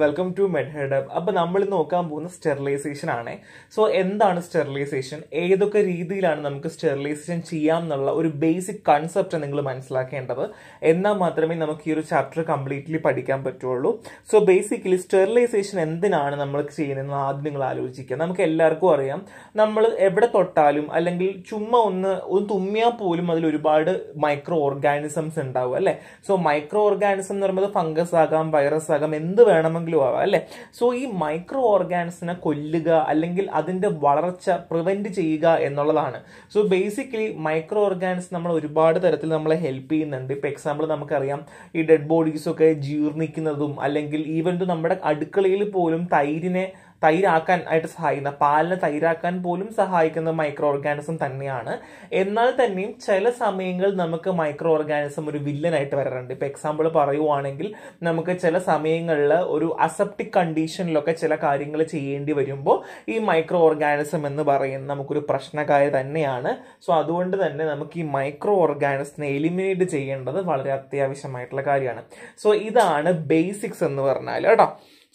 welcome to മെഡ്ഹെഡ് അപ്പോൾ നമ്മൾ നോക്കാൻ പോകുന്ന സ്റ്റെറിലൈസേഷൻ ആണ് സോ എന്താണ് സ്റ്റെറിലൈസേഷൻ ഏതൊക്കെ രീതിയിലാണ് നമുക്ക് സ്റ്റെറിലൈസേഷൻ ചെയ്യാം എന്നുള്ള ഒരു ബേസിക് കൺസെപ്റ്റ് നിങ്ങൾ മനസ്സിലാക്കേണ്ടത് എന്നാൽ മാത്രമേ നമുക്ക് ഈ ഒരു ചാപ്റ്റർ കംപ്ലീറ്റ്ലി പഠിക്കാൻ പറ്റുള്ളൂ സോ ബേസിക്കലി സ്റ്റെറിലൈസേഷൻ എന്തിനാണ് നമ്മൾ ചെയ്യുന്നതെന്ന് ആദ്യം നിങ്ങൾ ആലോചിക്കുക നമുക്ക് എല്ലാവർക്കും അറിയാം നമ്മൾ എവിടെ തൊട്ടാലും അല്ലെങ്കിൽ ചുമ്മാ ഒന്ന് ഒന്ന് തുമ്മിയാൽ പോലും അതിൽ ഒരുപാട് മൈക്രോ ഓർഗാനിസംസ് ഉണ്ടാവും അല്ലേ സോ മൈക്രോ ഓർഗാനിസം എന്ന് പറയുമ്പോൾ ഫംഗസ് ആകാം വൈറസ് ആകാം എന്ത് വേണമെങ്കിലും എന്തെങ്കിലും ആവാം അല്ലേ സോ ഈ മൈക്രോ ഓർഗാൻസിനെ കൊല്ലുക അല്ലെങ്കിൽ അതിൻ്റെ വളർച്ച പ്രിവെൻറ്റ് ചെയ്യുക എന്നുള്ളതാണ് സോ ബേസിക്കലി മൈക്രോ ഓർഗാൻസ് നമ്മൾ ഒരുപാട് തരത്തിൽ നമ്മളെ ഹെൽപ്പ് ചെയ്യുന്നുണ്ട് ഇപ്പോൾ എക്സാമ്പിൾ നമുക്കറിയാം ഈ ഡെഡ് ബോഡീസൊക്കെ ജീർണിക്കുന്നതും അല്ലെങ്കിൽ ഈവൻ നമ്മുടെ അടുക്കളയിൽ പോലും തൈരിനെ തൈരാക്കാൻ ആയിട്ട് സഹായിക്കുന്ന പാലിനെ തൈരാക്കാൻ പോലും സഹായിക്കുന്ന മൈക്രോ ഓർഗാനിസം തന്നെയാണ് എന്നാൽ തന്നെയും ചില സമയങ്ങളിൽ നമുക്ക് മൈക്രോ ഓർഗാനിസം ഒരു വില്ലനായിട്ട് വരാറുണ്ട് ഇപ്പൊ എക്സാമ്പിൾ പറയുവാണെങ്കിൽ നമുക്ക് ചില സമയങ്ങളിൽ ഒരു അസെപ്റ്റിക് കണ്ടീഷനിലൊക്കെ ചില കാര്യങ്ങൾ ചെയ്യേണ്ടി വരുമ്പോൾ ഈ മൈക്രോ ഓർഗാനിസം എന്ന് പറയുന്നത് നമുക്കൊരു പ്രശ്നകാര്യ തന്നെയാണ് സോ അതുകൊണ്ട് തന്നെ നമുക്ക് ഈ മൈക്രോ ഓർഗാനിസിനെ എലിമിനേറ്റ് ചെയ്യേണ്ടത് വളരെ അത്യാവശ്യമായിട്ടുള്ള കാര്യമാണ് സോ ഇതാണ് ബേസിക്സ് എന്ന് പറഞ്ഞാൽ കേട്ടോ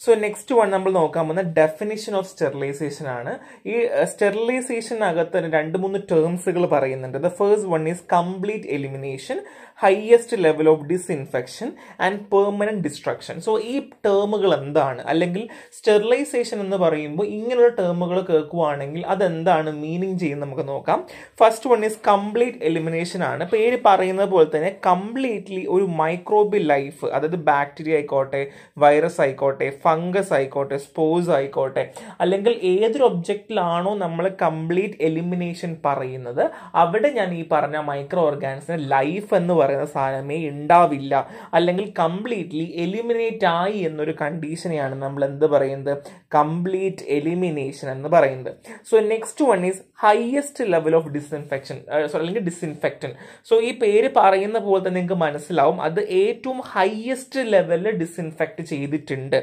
സോ നെക്സ്റ്റ് വൺ നമ്മൾ നോക്കാൻ പോകുന്ന ഡെഫിനിഷൻ ഓഫ് സ്റ്റെറിലൈസേഷൻ ആണ് ഈ സ്റ്റെറിലൈസേഷനകത്ത് രണ്ട് മൂന്ന് ടേംസുകൾ പറയുന്നുണ്ട് the first one is complete elimination highest level of disinfection and permanent destruction so ഈ ടേമുകൾ എന്താണ് അല്ലെങ്കിൽ സ്റ്റെറിലൈസേഷൻ എന്ന് പറയുമ്പോൾ ഇങ്ങനെയുള്ള ടേമുകൾ കേൾക്കുവാണെങ്കിൽ അതെന്താണ് മീനിങ് ചെയ്യുന്നത് നമുക്ക് നോക്കാം first one is complete elimination ആണ് പേര് പറയുന്നത് പോലെ തന്നെ കംപ്ലീറ്റ്ലി ഒരു മൈക്രോബി ലൈഫ് അതായത് ബാക്ടീരിയ ആയിക്കോട്ടെ വൈറസ് ആയിക്കോട്ടെ ഫംഗസ് ആയിക്കോട്ടെ സ്പോസ് ആയിക്കോട്ടെ അല്ലെങ്കിൽ ഏതൊരു ഒബ്ജക്റ്റിലാണോ നമ്മൾ കംപ്ലീറ്റ് എലിമിനേഷൻ പറയുന്നത് അവിടെ ഞാൻ ഈ പറഞ്ഞ മൈക്രോ ഓർഗാനിസിനെ ലൈഫ് എന്ന് പറയുന്നത് പറയുന്ന സാധനമേ ഉണ്ടാവില്ല അല്ലെങ്കിൽ കംപ്ലീറ്റ്ലി എലിമിനേറ്റ് ആയി എന്നൊരു കണ്ടീഷനെയാണ് നമ്മൾ എന്ത് പറയുന്നത് കംപ്ലീറ്റ് എലിമിനേഷൻ എന്ന് പറയുന്നത് so next one is highest level of disinfection അല്ലെങ്കിൽ ഡിസ്ഇൻഫെക്റ്റൻ സോ ഈ പേര് പറയുന്ന പോലെ തന്നെ നിങ്ങൾക്ക് മനസ്സിലാവും അത് ഏറ്റവും ഹയസ്റ്റ് ലെവലിൽ ഡിസ്ഇൻഫെക്റ്റ് ചെയ്തിട്ടുണ്ട്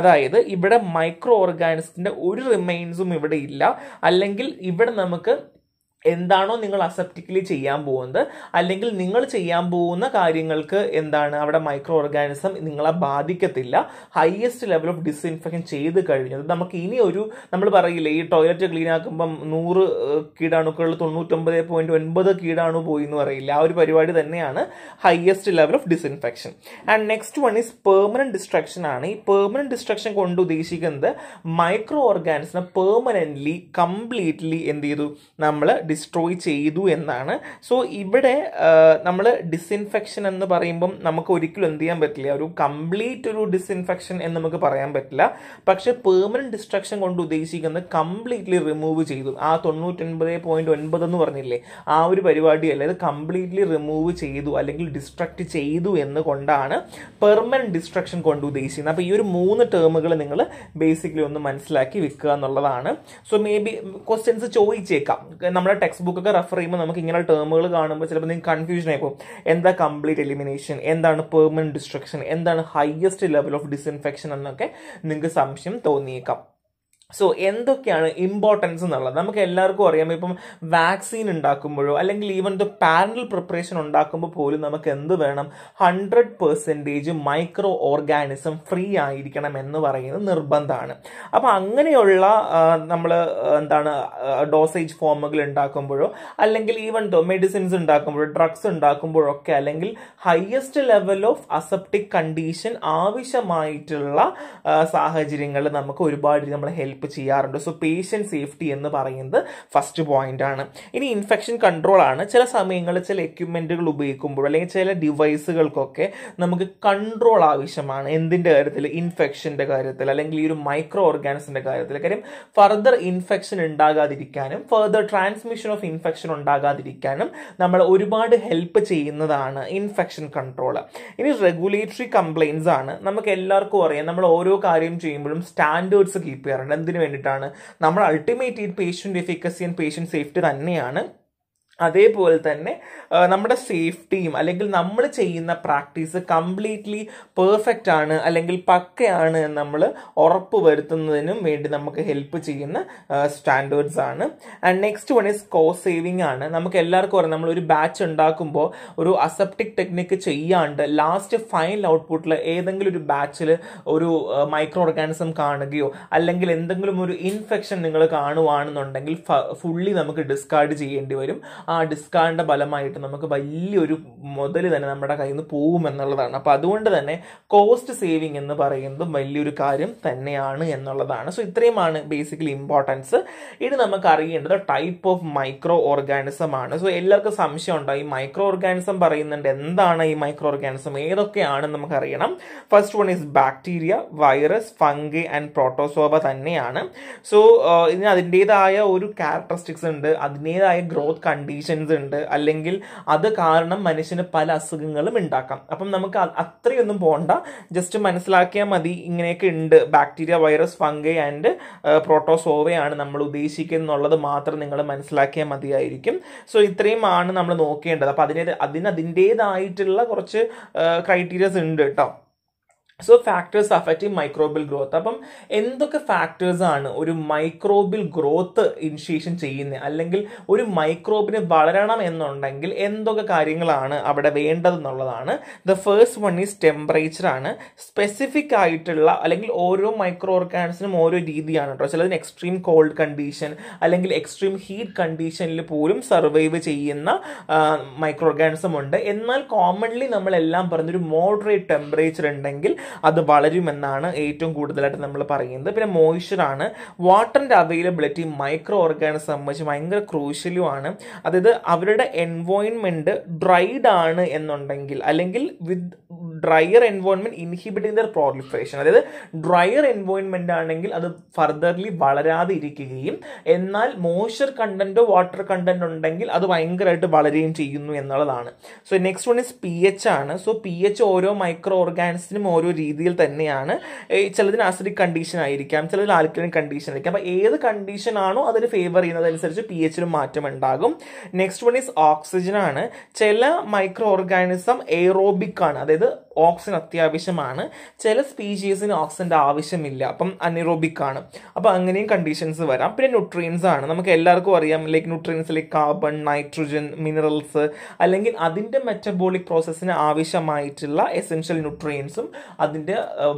അതായത് ഇവിടെ മൈക്രോ ഓർഗാനിസത്തിൻ്റെ ഒരു റിമൈൻസും ഇവിടെ ഇല്ല അല്ലെങ്കിൽ ഇവിടെ നമുക്ക് എന്താണോ നിങ്ങൾ അസെപ്റ്റിക്കലി ചെയ്യാൻ പോകുന്നത് അല്ലെങ്കിൽ നിങ്ങൾ ചെയ്യാൻ പോകുന്ന കാര്യങ്ങൾക്ക് എന്താണ് അവിടെ മൈക്രോ ഓർഗാനിസം നിങ്ങളെ ബാധിക്കത്തില്ല ഹയസ്റ്റ് ലെവൽ ഓഫ് ഡിസ്ഇൻഫെക്ഷൻ ചെയ്ത് കഴിഞ്ഞത് നമുക്ക് ഇനി ഒരു നമ്മൾ പറയില്ലേ ഈ ടോയ്ലറ്റ് ക്ലീൻ ആക്കുമ്പം നൂറ് കീടാണുക്കളിൽ തൊണ്ണൂറ്റൊമ്പത് പോയിന്റ് ഒൻപത് കീടാണു പോയി എന്ന് പറയില്ല ആ ഒരു പരിപാടി തന്നെയാണ് highest level of disinfection and next one is permanent destruction ആണ് ഈ പെർമനന്റ് ഡിസ്ട്രക്ഷൻ കൊണ്ട് ഉദ്ദേശിക്കുന്നത് മൈക്രോ ഓർഗാനിസിനെ പെർമനന്റ്ലി കംപ്ലീറ്റ്ലി എന്ത് ചെയ്തു നമ്മൾ ഡിസ്ട്രോയ് ചെയ്തു എന്നാണ് സോ ഇവിടെ നമ്മൾ ഡിസ്ഇൻഫെക്ഷൻ എന്ന് പറയുമ്പം നമുക്ക് ഒരിക്കലും എന്ത് ചെയ്യാൻ പറ്റില്ല ഒരു കംപ്ലീറ്റ് ഒരു ഡിസ്ഇൻഫെക്ഷൻ എന്ന് നമുക്ക് പറയാൻ പറ്റില്ല പക്ഷേ പെർമനൻറ്റ് ഡിസ്ട്രക്ഷൻ കൊണ്ട് ഉദ്ദേശിക്കുന്നത് കംപ്ലീറ്റ്ലി റിമൂവ് ചെയ്തു ആ തൊണ്ണൂറ്റൊൻപത് പോയിൻറ്റ് ഒൻപത് എന്ന് പറഞ്ഞില്ലേ ആ ഒരു പരിപാടി അല്ലെങ്കിൽ കംപ്ലീറ്റ്ലി റിമൂവ് ചെയ്തു അല്ലെങ്കിൽ ഡിസ്ട്രക്ട് ചെയ്തു എന്ന് കൊണ്ടാണ് പെർമനൻറ്റ് ഡിസ്ട്രക്ഷൻ കൊണ്ട് ഉദ്ദേശിക്കുന്നത് അപ്പോൾ ഈ ഒരു മൂന്ന് ടേമുകൾ നിങ്ങൾ ബേസിക്കലി ഒന്ന് മനസ്സിലാക്കി വെക്കുക എന്നുള്ളതാണ് സോ മേ ബി ക്വസ്റ്റ്യൻസ് ചോദിച്ചേക്കാം നമ്മുടെ ടെക്സ്റ്റ് ബുക്ക് ഒക്കെ റെഫർ ചെയ്യുമ്പോൾ നമുക്ക് ഇങ്ങനെ ടേമുകൾ കാണുമ്പോൾ ചിലപ്പോൾ നിങ്ങൾക്ക് കൺഫ്യൂഷൻ ആയിപ്പോൾ എന്താ കംപ്ലീറ്റ് എലിമിനേഷൻ എന്താണ് പെർമനന്റ് ഡിസ്ട്രക്ഷൻ എന്താണ് ഹയസ്റ്റ് ലെവൽ ഓഫ് ഡിസ്ഇൻഫെക്ഷൻ എന്നൊക്കെ നിങ്ങൾക്ക് സംശയം തോന്നിയേക്കാം സോ എന്തൊക്കെയാണ് ഇമ്പോർട്ടൻസ് എന്നുള്ളത് നമുക്ക് എല്ലാവർക്കും അറിയാം ഇപ്പം വാക്സിൻ ഉണ്ടാക്കുമ്പോഴോ അല്ലെങ്കിൽ ഈവൻ ദ പാനൽ പ്രിപ്പറേഷൻ ഉണ്ടാക്കുമ്പോൾ പോലും നമുക്ക് എന്ത് വേണം hundred percentage micro organism free ആയിരിക്കണം എന്ന് പറയുന്നത് നിർബന്ധമാണ് അപ്പോൾ അങ്ങനെയുള്ള നമ്മൾ എന്താണ് ഡോസേജ് ഫോമുകൾ ഉണ്ടാക്കുമ്പോഴോ അല്ലെങ്കിൽ ഈവൻ ദോ മെഡിസിൻസ് ഉണ്ടാക്കുമ്പോഴോ ഡ്രഗ്സ് ഉണ്ടാക്കുമ്പോഴൊക്കെ അല്ലെങ്കിൽ highest level of aseptic condition ആവശ്യമായിട്ടുള്ള സാഹചര്യങ്ങൾ നമുക്ക് ഒരുപാട് നമ്മൾ ഹെൽപ്പ് ഹെൽപ്പ് ചെയ്യാറുണ്ട് സോ പേഷ്യൻറ്റ് സേഫ്റ്റി എന്ന് പറയുന്നത് ഫസ്റ്റ് പോയിന്റ് ആണ് ഇനി ഇൻഫെക്ഷൻ കൺട്രോൾ ആണ് ചില സമയങ്ങളിൽ ചില എക്യുപ്മെൻറ്റുകൾ ഉപയോഗിക്കുമ്പോൾ അല്ലെങ്കിൽ ചില ഡിവൈസുകൾക്കൊക്കെ നമുക്ക് കൺട്രോൾ ആവശ്യമാണ് എന്തിൻ്റെ കാര്യത്തിൽ ഇൻഫെക്ഷൻ്റെ കാര്യത്തിൽ അല്ലെങ്കിൽ ഈ ഒരു മൈക്രോ ഓർഗാനിസിൻ്റെ കാര്യത്തിൽ കാര്യം ഫർദർ ഇൻഫെക്ഷൻ ഉണ്ടാകാതിരിക്കാനും ഫർദർ ട്രാൻസ്മിഷൻ ഓഫ് ഇൻഫെക്ഷൻ ഉണ്ടാകാതിരിക്കാനും നമ്മൾ ഒരുപാട് ഹെൽപ്പ് ചെയ്യുന്നതാണ് ഇൻഫെക്ഷൻ കൺട്രോൾ ഇനി റെഗുലേറ്ററി കംപ്ലയിൻസ് ആണ് നമുക്ക് എല്ലാവർക്കും അറിയാം നമ്മൾ ഓരോ കാര്യം ചെയ്യുമ്പോഴും സ്റ്റാൻഡേർഡ്സ് കീപ്പ് ചെയ്യാറുണ്ട് എന്നതിന് വേണ്ടിയിട്ടാണ് നമ്മൾ അൾട്ടിമേറ്റ് ഈ patient efficacy and patient safety തന്നെയാണ് അതേപോലെ തന്നെ നമ്മുടെ സേഫ്റ്റിയും അല്ലെങ്കിൽ നമ്മൾ ചെയ്യുന്ന പ്രാക്ടീസ് കംപ്ലീറ്റ്ലി പെർഫെക്റ്റ് ആണ് അല്ലെങ്കിൽ പക്കയാണ് എന്ന് നമ്മൾ ഉറപ്പ് വരുത്തുന്നതിനും വേണ്ടി നമുക്ക് ഹെൽപ്പ് ചെയ്യുന്ന സ്റ്റാൻഡേർഡ്സ് ആണ് and next one is cost saving ആണ് നമുക്ക് എല്ലാവർക്കും പറയാം നമ്മൾ ഒരു ബാച്ച് ഉണ്ടാക്കുമ്പോൾ ഒരു അസെപ്റ്റിക് ടെക്നിക്ക് ചെയ്യാണ്ട് ലാസ്റ്റ് ഫൈനൽ ഔട്ട്പുട്ടിൽ ഏതെങ്കിലും ഒരു ബാച്ചിൽ ഒരു മൈക്രോ ഓർഗാനിസം കാണുകയോ അല്ലെങ്കിൽ എന്തെങ്കിലും ഒരു ഇൻഫെക്ഷൻ നിങ്ങൾ കാണുവാണെന്നുണ്ടെങ്കിൽ ഫുള്ളി നമുക്ക് ഡിസ്കാർഡ് ചെയ്യേണ്ടി വരും ആ ഡിസ്കാറിൻ്റെ ഫലമായിട്ട് നമുക്ക് വലിയൊരു മുതൽ തന്നെ നമ്മുടെ കയ്യിൽ നിന്ന് പോകും എന്നുള്ളതാണ് അപ്പോൾ അതുകൊണ്ട് തന്നെ കോസ്റ്റ് സേവിങ് എന്ന് പറയുന്നതും വലിയൊരു കാര്യം തന്നെയാണ് എന്നുള്ളതാണ് സോ ഇത്രയുമാണ് ബേസിക്കലി ഇമ്പോർട്ടൻസ് ഇത് നമുക്ക് അറിയേണ്ടത് ടൈപ്പ് ഓഫ് മൈക്രോ ഓർഗാനിസം ആണ് സോ എല്ലാവർക്കും സംശയം ഉണ്ടോ ഈ മൈക്രോ ഓർഗാനിസം പറയുന്നുണ്ട് എന്താണ് ഈ മൈക്രോ ഓർഗാനിസം ഏതൊക്കെയാണെന്ന് നമുക്ക് അറിയണം first one is bacteria virus fungi and protozoa തന്നെയാണ് സോ ഇതിന് അതിൻ്റെതായ ഒരു ക്യാരക്ടറിസ്റ്റിക്സ് ഉണ്ട് അതിൻ്റെതായ ഗ്രോത്ത് കണ്ടീഷൻ കണ്ടീഷൻസ് ഉണ്ട് അല്ലെങ്കിൽ അത് കാരണം മനുഷ്യന് പല അസുഖങ്ങളും ഉണ്ടാക്കാം അപ്പം നമുക്ക് അത്രയൊന്നും പോകണ്ട ജസ്റ്റ് മനസ്സിലാക്കിയാൽ മതി ഇങ്ങനെയൊക്കെ ഉണ്ട് ബാക്ടീരിയ വൈറസ് ഫംഗൈ ആൻഡ് പ്രോട്ടോസോവയാണ് നമ്മൾ ഉദ്ദേശിക്കുന്നുള്ളത് മാത്രം നിങ്ങൾ മനസ്സിലാക്കിയാൽ മതിയായിരിക്കും സോ ആണ് നമ്മൾ നോക്കേണ്ടത് അപ്പം അതിന് അതിന് അതിൻ്റേതായിട്ടുള്ള കുറച്ച് ക്രൈറ്റീരിയസ് ഉണ്ട് കേട്ടോ so factors affecting microbial growth അപ്പം എന്തൊക്കെ ഫാക്ടേഴ്സ് ആണ് ഒരു മൈക്രോബിൽ ഗ്രോത്ത് ഇനിഷ്യേഷൻ ചെയ്യുന്നത് അല്ലെങ്കിൽ ഒരു മൈക്രോബിന് വളരണം എന്നുണ്ടെങ്കിൽ എന്തൊക്കെ കാര്യങ്ങളാണ് അവിടെ വേണ്ടതെന്നുള്ളതാണ് the first one is temperature ആണ് സ്പെസിഫിക് ആയിട്ടുള്ള അല്ലെങ്കിൽ ഓരോ മൈക്രോ ഓർഗാനിസിനും ഓരോ രീതിയാണ് കേട്ടോ ചിലതിന് എക്സ്ട്രീം കോൾഡ് കണ്ടീഷൻ അല്ലെങ്കിൽ എക്സ്ട്രീം ഹീറ്റ് കണ്ടീഷനിൽ പോലും സർവൈവ് ചെയ്യുന്ന മൈക്രോ ഓർഗാനിസം ഉണ്ട് എന്നാൽ കോമൺലി നമ്മളെല്ലാം പറഞ്ഞൊരു മോഡറേറ്റ് ടെമ്പറേച്ചർ ഉണ്ടെങ്കിൽ അത് വളരുമെന്നാണ് ഏറ്റവും കൂടുതലായിട്ട് നമ്മൾ പറയുന്നത് പിന്നെ മോയിസ്ചറാണ് വാട്ടറിൻ്റെ അവൈലബിലിറ്റി മൈക്രോ ഓർഗാനിസം സംബന്ധിച്ച് ഭയങ്കര ക്രൂഷ്യലുമാണ് അതായത് അവരുടെ എൻവോയിൻമെൻറ്റ് ഡ്രൈഡ് ആണ് എന്നുണ്ടെങ്കിൽ അല്ലെങ്കിൽ with dryer environment inhibiting their proliferation അതായത് ഡ്രയർ എൻവോൺമെന്റ് ആണെങ്കിൽ അത് ഫർദർലി വളരാതെ ഇരിക്കുകയും എന്നാൽ മോയ്സ്ചർ കണ്ടന്റോ വാട്ടർ കണ്ടന്റ് ഉണ്ടെങ്കിൽ അത് ഭയങ്കരമായിട്ട് വളരുകയും ചെയ്യുന്നു എന്നുള്ളതാണ് so next one is P H ആണ് സോ പി എച്ച് ഓരോ മൈക്രോ ഓർഗാനിസിനും ഓരോ രീതിയിൽ തന്നെയാണ് ചിലതിന് അസിഡിക് കണ്ടീഷൻ ആയിരിക്കാം ചിലതിൽ ആൽക്കലിക് കണ്ടീഷൻ ആയിരിക്കാം അപ്പോൾ ഏത് കണ്ടീഷൻ ആണോ അതിന് ഫേവർ ചെയ്യുന്നതനുസരിച്ച് പി എച്ചിലും മാറ്റം ഉണ്ടാകും നെക്സ്റ്റ് വൺ ഇസ് ഓക്സിജൻ ആണ് ചില മൈക്രോ ഓർഗാനിസം എയറോബിക് ആണ് അതായത് ഓക്സിജൻ അത്യാവശ്യമാണ് ചില സ്പീഷീസിന് ഓക്സിജൻ്റെ ആവശ്യമില്ല അപ്പം അനിറോബിക് ആണ് അപ്പോൾ അങ്ങനെയും കണ്ടീഷൻസ് വരാം പിന്നെ ന്യൂട്രിയൻസ് ആണ് നമുക്ക് എല്ലാവർക്കും അറിയാം like nutrients like carbon nitrogen minerals അല്ലെങ്കിൽ അതിൻ്റെ മെറ്റബോളിക് പ്രോസസ്സിന് ആവശ്യമായിട്ടുള്ള എസെൻഷ്യൽ ന്യൂട്രിയൻസും അതിൻ്റെ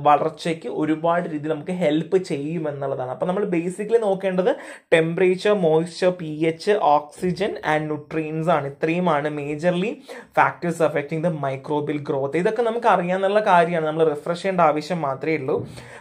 വളർച്ചയ്ക്ക് ഒരുപാട് രീതി നമുക്ക് ഹെൽപ്പ് ചെയ്യും എന്നുള്ളതാണ് അപ്പോൾ നമ്മൾ ബേസിക്കലി നോക്കേണ്ടത് temperature moisture P H oxygen and nutrients ആണ് ഇത്രയുമാണ് majorly factors affecting the microbial growth ഇതൊക്കെ നമുക്ക് നമുക്ക് അറിയാമെന്നുള്ള കാര്യമാണ് നമ്മൾ റിഫ്രഷ് ചെയ്യേണ്ട ആവശ്യം മാത്രമേ ഉള്ളൂ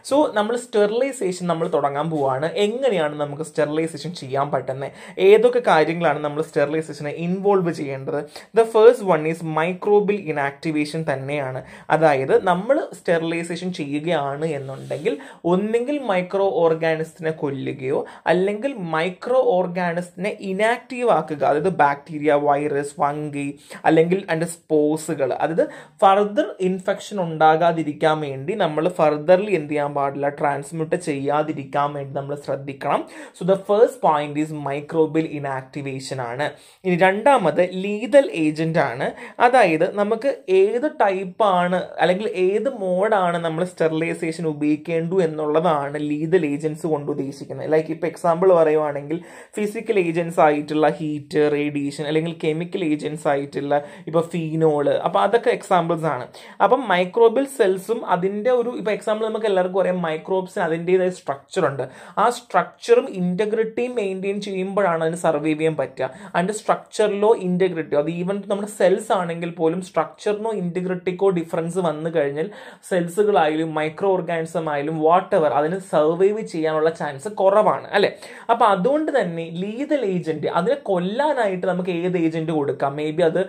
സോ നമ്മൾ സ്റ്റെറിലൈസേഷൻ നമ്മൾ തുടങ്ങാൻ പോവാണ് എങ്ങനെയാണ് നമുക്ക് സ്റ്റെറിലൈസേഷൻ ചെയ്യാൻ പറ്റുന്നത് ഏതൊക്കെ കാര്യങ്ങളാണ് നമ്മൾ സ്റ്റെറിലൈസേഷനെ ഇൻവോൾവ് ചെയ്യേണ്ടത് the first one is microbial inactivation തന്നെയാണ് അതായത് നമ്മൾ സ്റ്റെറിലൈസേഷൻ ചെയ്യുകയാണ് എന്നുണ്ടെങ്കിൽ ഒന്നെങ്കിൽ മൈക്രോ ഓർഗാനിസത്തിനെ കൊല്ലുകയോ അല്ലെങ്കിൽ മൈക്രോ ഓർഗാനിസത്തിനെ ഇനാക്റ്റീവ് ആക്കുക അതായത് ബാക്ടീരിയ വൈറസ് വങ്കി അല്ലെങ്കിൽ അതിൻ്റെ സ്പോസുകൾ അതായത് ഫർദർ ഇൻഫെക്ഷൻ ഉണ്ടാകാതിരിക്കാൻ വേണ്ടി നമ്മൾ ഫർദർലി എന്ത് ചെയ്യാൻ പാടില്ല ട്രാൻസ്മിറ്റ് ചെയ്യാതിരിക്കാൻ വേണ്ടി നമ്മൾ ശ്രദ്ധിക്കണം so the first point is microbial inactivation ആണ് ഇനി രണ്ടാമത് ലീതൽ ഏജന്റ് ആണ് അതായത് നമുക്ക് ഏത് ടൈപ്പ് ആണ് അല്ലെങ്കിൽ ഏത് മോഡാണ് നമ്മൾ സ്റ്റെറിലൈസേഷൻ ഉപയോഗിക്കേണ്ടു എന്നുള്ളതാണ് ലീതൽ ഏജൻസ് കൊണ്ട് ഉദ്ദേശിക്കുന്നത് ലൈക്ക് ഇപ്പോൾ എക്സാമ്പിൾ പറയുവാണെങ്കിൽ ഫിസിക്കൽ ഏജൻസ് ആയിട്ടുള്ള ഹീറ്റ് റേഡിയേഷൻ അല്ലെങ്കിൽ കെമിക്കൽ ഏജൻസ് ആയിട്ടുള്ള ഇപ്പോൾ ഫീനോള് അപ്പോൾ അതൊക്കെ എക്സാമ്പിൾസ് ആണ് അപ്പം മൈക്രോബിൽ സെൽസും അതിൻ്റെ ഒരു ഇപ്പോൾ എക്സാമ്പിൾ നമുക്ക് എല്ലാവർക്കും അറിയാം മൈക്രോബ്സിന് അതിൻ്റെതായ സ്ട്രക്ചർ ഉണ്ട് ആ സ്ട്രക്ചറും ഇൻറ്റഗ്രിറ്റിയും മെയിൻറ്റെയിൻ ചെയ്യുമ്പോഴാണ് അതിന് സർവൈവ് ചെയ്യാൻ പറ്റുക അതിൻ്റെ സ്ട്രക്ചറിലോ ഇൻറ്റഗ്രിറ്റിയോ അത് ഈവൻ നമ്മുടെ സെൽസ് ആണെങ്കിൽ പോലും സ്ട്രക്ചറിനോ ഇൻറ്റഗ്രിറ്റിക്കോ ഡിഫറൻസ് വന്നു കഴിഞ്ഞാൽ സെൽസുകളായാലും മൈക്രോ ഓർഗാനിസം ആയാലും വാട്ട് എവർ അതിന് സർവൈവ് ചെയ്യാനുള്ള ചാൻസ് കുറവാണ് അല്ലേ അപ്പോൾ അതുകൊണ്ട് തന്നെ ലീതൽ ഏജന്റ് അതിനെ കൊല്ലാനായിട്ട് നമുക്ക് ഏത് ഏജന്റ് കൊടുക്കാം മേ ബി അത്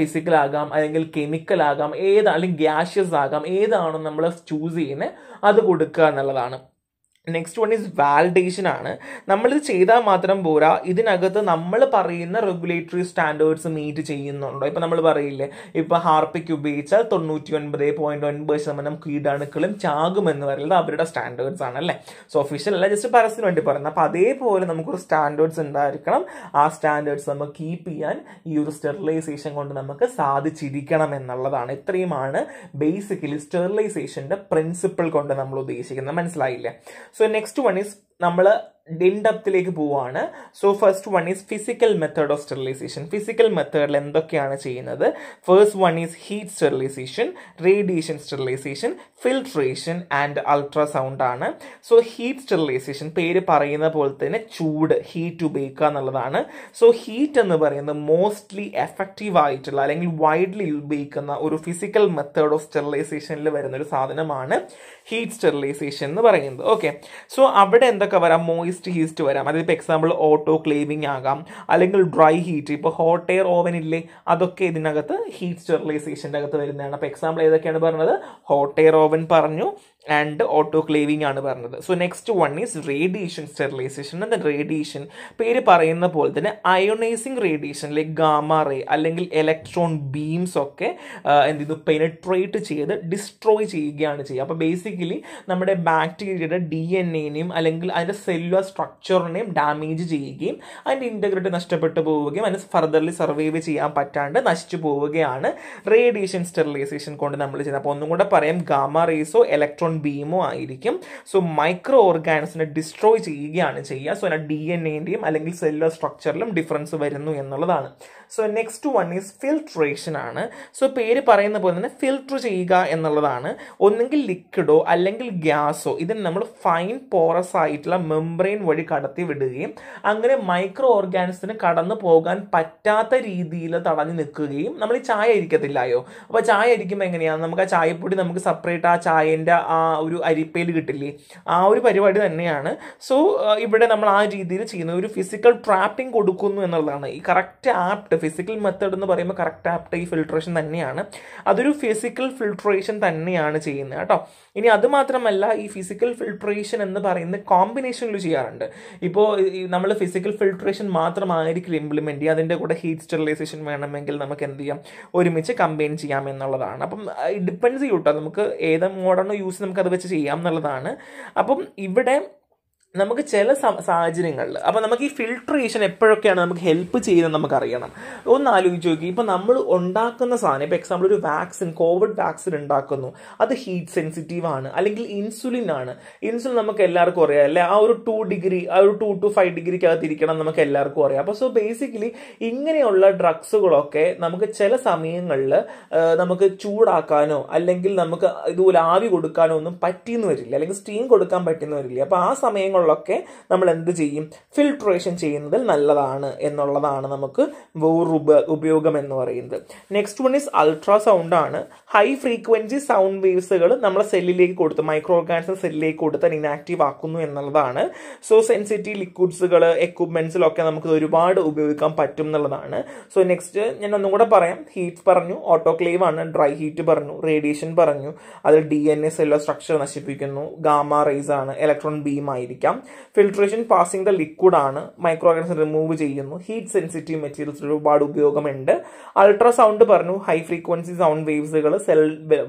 ഫിസിക്കൽ ആകാം അല്ലെങ്കിൽ കെമിക്കൽ ആകാം ഏത് അല്ലെങ്കിൽ ഗ്യാഷ്യസ് ആകാം ഏതാണോ നമ്മൾ ചൂസ് ചെയ്യുന്നത് അത് കൊടുക്കുക എന്നുള്ളതാണ് നെക്സ്റ്റ് വൺ ഇസ് വാലിഡേഷൻ ആണ് നമ്മളിത് ചെയ്താൽ മാത്രം പോരാ ഇതിനകത്ത് നമ്മൾ പറയുന്ന റെഗുലേറ്ററി സ്റ്റാൻഡേർഡ്സ് മീറ്റ് ചെയ്യുന്നുണ്ടോ ഇപ്പം നമ്മൾ പറയില്ലേ ഇപ്പോൾ ഹാർപ്പിക്ക് ഉപയോഗിച്ചാൽ തൊണ്ണൂറ്റി ഒൻപത് പോയിന്റ് ഒൻപത് ശതമാനം കീടാണുക്കളും ചാകുമെന്ന് പറയുന്നത് അവരുടെ സ്റ്റാൻഡേർഡ്സ് ആണ് അല്ലേ സോ ഒഫീഷ്യൽ അല്ല ജസ്റ്റ് പരസ്യത്തിന് വേണ്ടി പറയുന്നത് അപ്പോൾ അതേപോലെ നമുക്കൊരു സ്റ്റാൻഡേർഡ്സ് ഉണ്ടായിരിക്കണം ആ സ്റ്റാൻഡേർഡ്സ് നമുക്ക് കീപ്പ് ചെയ്യാൻ ഈ ഒരു സ്റ്റെറിലൈസേഷൻ കൊണ്ട് നമുക്ക് സാധിച്ചിരിക്കണം എന്നുള്ളതാണ് ഇത്രയുമാണ് ബേസിക്കലി സ്റ്റെറിലൈസേഷൻ്റെ പ്രിൻസിപ്പിൾ കൊണ്ട് നമ്മൾ ഉദ്ദേശിക്കുന്നത് മനസ്സിലായില്ലേ സോ നെക്സ്റ്റ് വൺ ഈസ് നമ്മൾ ഡിൻഡപ്തിലേക്ക് ഡെപ്തിലേക്ക് പോവുകയാണ് so first one is physical method of sterilization physical മെത്തേഡിൽ എന്തൊക്കെയാണ് ചെയ്യുന്നത് first one is heat sterilization radiation sterilization filtration and ultrasound ആണ് സോ ഹീറ്റ് സ്റ്റെറിലൈസേഷൻ പേര് പറയുന്ന പോലെ തന്നെ ചൂട് ഹീറ്റ് ഉപയോഗിക്കുക എന്നുള്ളതാണ് സോ ഹീറ്റ് എന്ന് പറയുന്നത് മോസ്റ്റ്ലി എഫക്റ്റീവ് ആയിട്ടുള്ള അല്ലെങ്കിൽ വൈഡ്ലി ഉപയോഗിക്കുന്ന ഒരു ഫിസിക്കൽ മെത്തേഡ് ഓഫ് സ്റ്റെറിലൈസേഷനിൽ വരുന്ന ഒരു സാധനമാണ് ഹീറ്റ് സ്റ്റെറിലൈസേഷൻ എന്ന് പറയുന്നത് ഓക്കെ സോ അവിടെ എന്തൊക്കെ വരാം മോയിസ്റ്റ് ഹീറ്റ് വരാം അതായത് ഇപ്പോൾ എക്സാമ്പിൾ ഓട്ടോ ക്ലേവിംഗ് ആകാം അല്ലെങ്കിൽ ഡ്രൈ ഹീറ്റ് ഇപ്പോൾ ഹോട്ട് എയർ ഓവൻ ഇല്ലേ അതൊക്കെ ഇതിനകത്ത് ഹീറ്റ് സ്റ്റെറിലൈസേഷൻ്റെ അകത്ത് വരുന്നതാണ് അപ്പോൾ എക്സാമ്പിൾ ഏതൊക്കെയാണ് പറഞ്ഞത് ഹോട്ട് എയർ ഓവൻ പറഞ്ഞു ആൻഡ് ഓട്ടോക്ലേവിംഗ് ആണ് പറഞ്ഞത് so next one is radiation sterilization and radiation പേര് പറയുന്ന പോലെ തന്നെ ionizing radiation like gamma ray അല്ലെങ്കിൽ ഇലക്ട്രോൺ ബീംസ് ഒക്കെ എന്ത് ചെയ്തു പെനട്രേറ്റ് ചെയ്ത് ഡിസ്ട്രോയ് ചെയ്യുകയാണ് ചെയ്യുക അപ്പോൾ ബേസിക്കലി നമ്മുടെ ബാക്ടീരിയയുടെ ഡി എൻ എനെയും അല്ലെങ്കിൽ അതിൻ്റെ സെല്ലുലാർ സ്ട്രക്ചറിനെയും ഡാമേജ് ചെയ്യുകയും അതിൻ്റെ ഇൻ്റഗ്രിറ്റി നഷ്ടപ്പെട്ടു പോവുകയും അതിന് ഫർദർലി സർവൈവ് ചെയ്യാൻ പറ്റാണ്ട് നശിച്ചു പോവുകയാണ് റേഡിയേഷൻ സ്റ്റെറിലൈസേഷൻ കൊണ്ട് നമ്മൾ ചെയ്യുന്നത് അപ്പോൾ ഒന്നും കൂടെ പറയാം ഗാമ റേസോ ഇലക്ട്രോൺ ബീമോ ആയിരിക്കും സോ മൈക്രോ ഓർഗാനിസിനെ ഡിസ്ട്രോയ് ചെയ്യുകയാണ് ചെയ്യുക സോ അതിന് ഡി എൻ എൻ്റെയും അല്ലെങ്കിൽ സെല്ലുലർ സ്ട്രക്ചറിലും ഡിഫറൻസ് വരുന്നു എന്നുള്ളതാണ് so next one is filtration ആണ് സോ പേര് പറയുന്ന പോലെ തന്നെ ഫിൽട്ടർ ചെയ്യുക എന്നുള്ളതാണ് ഒന്നെങ്കിൽ ലിക്വിഡോ അല്ലെങ്കിൽ ഗ്യാസോ ഇതിന് നമ്മൾ ഫൈൻ പോറസ് ആയിട്ടുള്ള മെംബ്രെയിൻ വഴി കടത്തി വിടുകയും അങ്ങനെ മൈക്രോ ഓർഗാനിസത്തിന് കടന്നു പോകാൻ പറ്റാത്ത രീതിയിൽ തടഞ്ഞു നിൽക്കുകയും നമ്മൾ ഈ ചായ ഇരിക്കത്തില്ലായോ അപ്പോൾ ചായ ഇരിക്കുമ്പോൾ എങ്ങനെയാണ് നമുക്ക് ആ ചായപ്പൊടി നമുക്ക് സെപ്പറേറ്റ് ആ ചായേൻ്റെ ആ ഒരു അരിപ്പയിൽ കിട്ടില്ലേ ആ ഒരു പരിപാടി തന്നെയാണ് സോ ഇവിടെ നമ്മൾ ആ രീതിയിൽ ചെയ്യുന്ന ഒരു ഫിസിക്കൽ ട്രാപ്പിംഗ് കൊടുക്കുന്നു എന്നുള്ളതാണ് ഈ കറക്റ്റ് ആപ്റ്റ് ഫിസിക്കൽ മെത്തേഡ് എന്ന് പറയുമ്പോൾ കറക്റ്റ് ആപ്റ്റ് ഈ ഫിൽട്രേഷൻ തന്നെയാണ് അതൊരു ഫിസിക്കൽ ഫിൽട്രേഷൻ തന്നെയാണ് ചെയ്യുന്നത് കേട്ടോ ഇനി അത് മാത്രമല്ല ഈ ഫിസിക്കൽ ഫിൽട്രേഷൻ എന്ന് പറയുന്നത് കോമ്പിനേഷനിൽ ചെയ്യാറുണ്ട് ഇപ്പോൾ നമ്മൾ ഫിസിക്കൽ ഫിൽട്രേഷൻ മാത്രമായിരിക്കും ഇംപ്ലിമെൻറ്റ് ചെയ്യുക അതിൻ്റെ കൂടെ ഹീറ്റ് സ്റ്റെറിലൈസേഷൻ വേണമെങ്കിൽ നമുക്ക് എന്ത് ചെയ്യാം ഒരുമിച്ച് കമ്പൈൻ ചെയ്യാം എന്നുള്ളതാണ് അപ്പം ഡിപ്പെൻഡ്സ് ചെയ്യൂട്ടോ നമുക്ക് ഏത് മോഡാണോ യൂസ് നമുക്കത് വെച്ച് ചെയ്യാം എന്നുള്ളതാണ് അപ്പം ഇവിടെ നമുക്ക് ചില സാഹചര്യങ്ങളിൽ അപ്പോൾ നമുക്ക് ഈ ഫിൽട്രേഷൻ എപ്പോഴൊക്കെയാണ് നമുക്ക് ഹെൽപ്പ് ചെയ്യുന്നത് നമുക്കറിയണം ഒന്ന് ആലോചിച്ച് നോക്കി ഇപ്പോൾ നമ്മൾ ഉണ്ടാക്കുന്ന സാധനം ഇപ്പോൾ എക്സാമ്പിൾ ഒരു വാക്സിൻ കോവിഡ് വാക്സിൻ ഉണ്ടാക്കുന്നു അത് ഹീറ്റ് സെൻസിറ്റീവ് ആണ് അല്ലെങ്കിൽ ഇൻസുലിൻ ആണ് ഇൻസുലിൻ നമുക്ക് എല്ലാവർക്കും അറിയാം അല്ലെ ആ ഒരു ടു ഡിഗ്രി ആ ഒരു ടു ടു ഫൈവ് ഡിഗ്രിക്ക് അകത്ത് ഇരിക്കണം നമുക്ക് എല്ലാവർക്കും അറിയാം അപ്പോൾ സോ ബേസിക്കലി ഇങ്ങനെയുള്ള ഡ്രഗ്സുകളൊക്കെ നമുക്ക് ചില സമയങ്ങളിൽ നമുക്ക് ചൂടാക്കാനോ അല്ലെങ്കിൽ നമുക്ക് ഇതുപോലെ ആവി കൊടുക്കാനോ ഒന്നും പറ്റിയെന്ന് വരില്ല അല്ലെങ്കിൽ സ്റ്റീം കൊടുക്കാൻ പറ്റിയെന്ന് വരില്ല അപ്പോൾ ആ സമയങ്ങൾ കാര്യങ്ങളിലൊക്കെ നമ്മൾ എന്ത് ചെയ്യും ഫിൽട്രേഷൻ ചെയ്യുന്നതിൽ നല്ലതാണ് എന്നുള്ളതാണ് നമുക്ക് വേറൊരു ഉപയോഗം എന്ന് പറയുന്നത് നെക്സ്റ്റ് വൺ ഈസ് അൾട്രാസൗണ്ട് ആണ് ഹൈ ഫ്രീക്വൻസി സൗണ്ട് വേവ്സുകൾ നമ്മളെ സെല്ലിലേക്ക് കൊടുത്ത് മൈക്രോ ഓർഗാൻസ് സെല്ലിലേക്ക് കൊടുത്ത് ഇനാക്റ്റീവ് ആക്കുന്നു എന്നുള്ളതാണ് സോ സെൻസിറ്റീവ് ലിക്വിഡ്സുകൾ എക്യുപ്മെന്റ്സിലൊക്കെ നമുക്ക് ഒരുപാട് ഉപയോഗിക്കാൻ പറ്റും എന്നുള്ളതാണ് സോ നെക്സ്റ്റ് ഞാൻ ഒന്നും കൂടെ പറയാം ഹീറ്റ് പറഞ്ഞു ഓട്ടോക്ലേവ് ആണ് ഡ്രൈ ഹീറ്റ് പറഞ്ഞു റേഡിയേഷൻ പറഞ്ഞു അതിൽ ഡി എൻ എ സെല്ലോ സ്ട്രക്ചർ നശിപ്പിക്കുന്നു ഗാമ റേസ് ആണ് ഇലക്ട്രോൺ ബീം ആയിരിക്കാം ഉപയോഗിക്കാം ഫിൽട്രേഷൻ പാസിംഗ് ദ ലിക്വിഡ് ആണ് മൈക്രോ ഓർഗാനിസം റിമൂവ് ചെയ്യുന്നു ഹീറ്റ് സെൻസിറ്റീവ് മെറ്റീരിയൽസ് ഒരുപാട് ഉപയോഗമുണ്ട് അൾട്രാസൗണ്ട് പറഞ്ഞു ഹൈ ഫ്രീക്വൻസി സൗണ്ട് വേവ്സുകൾ സെൽ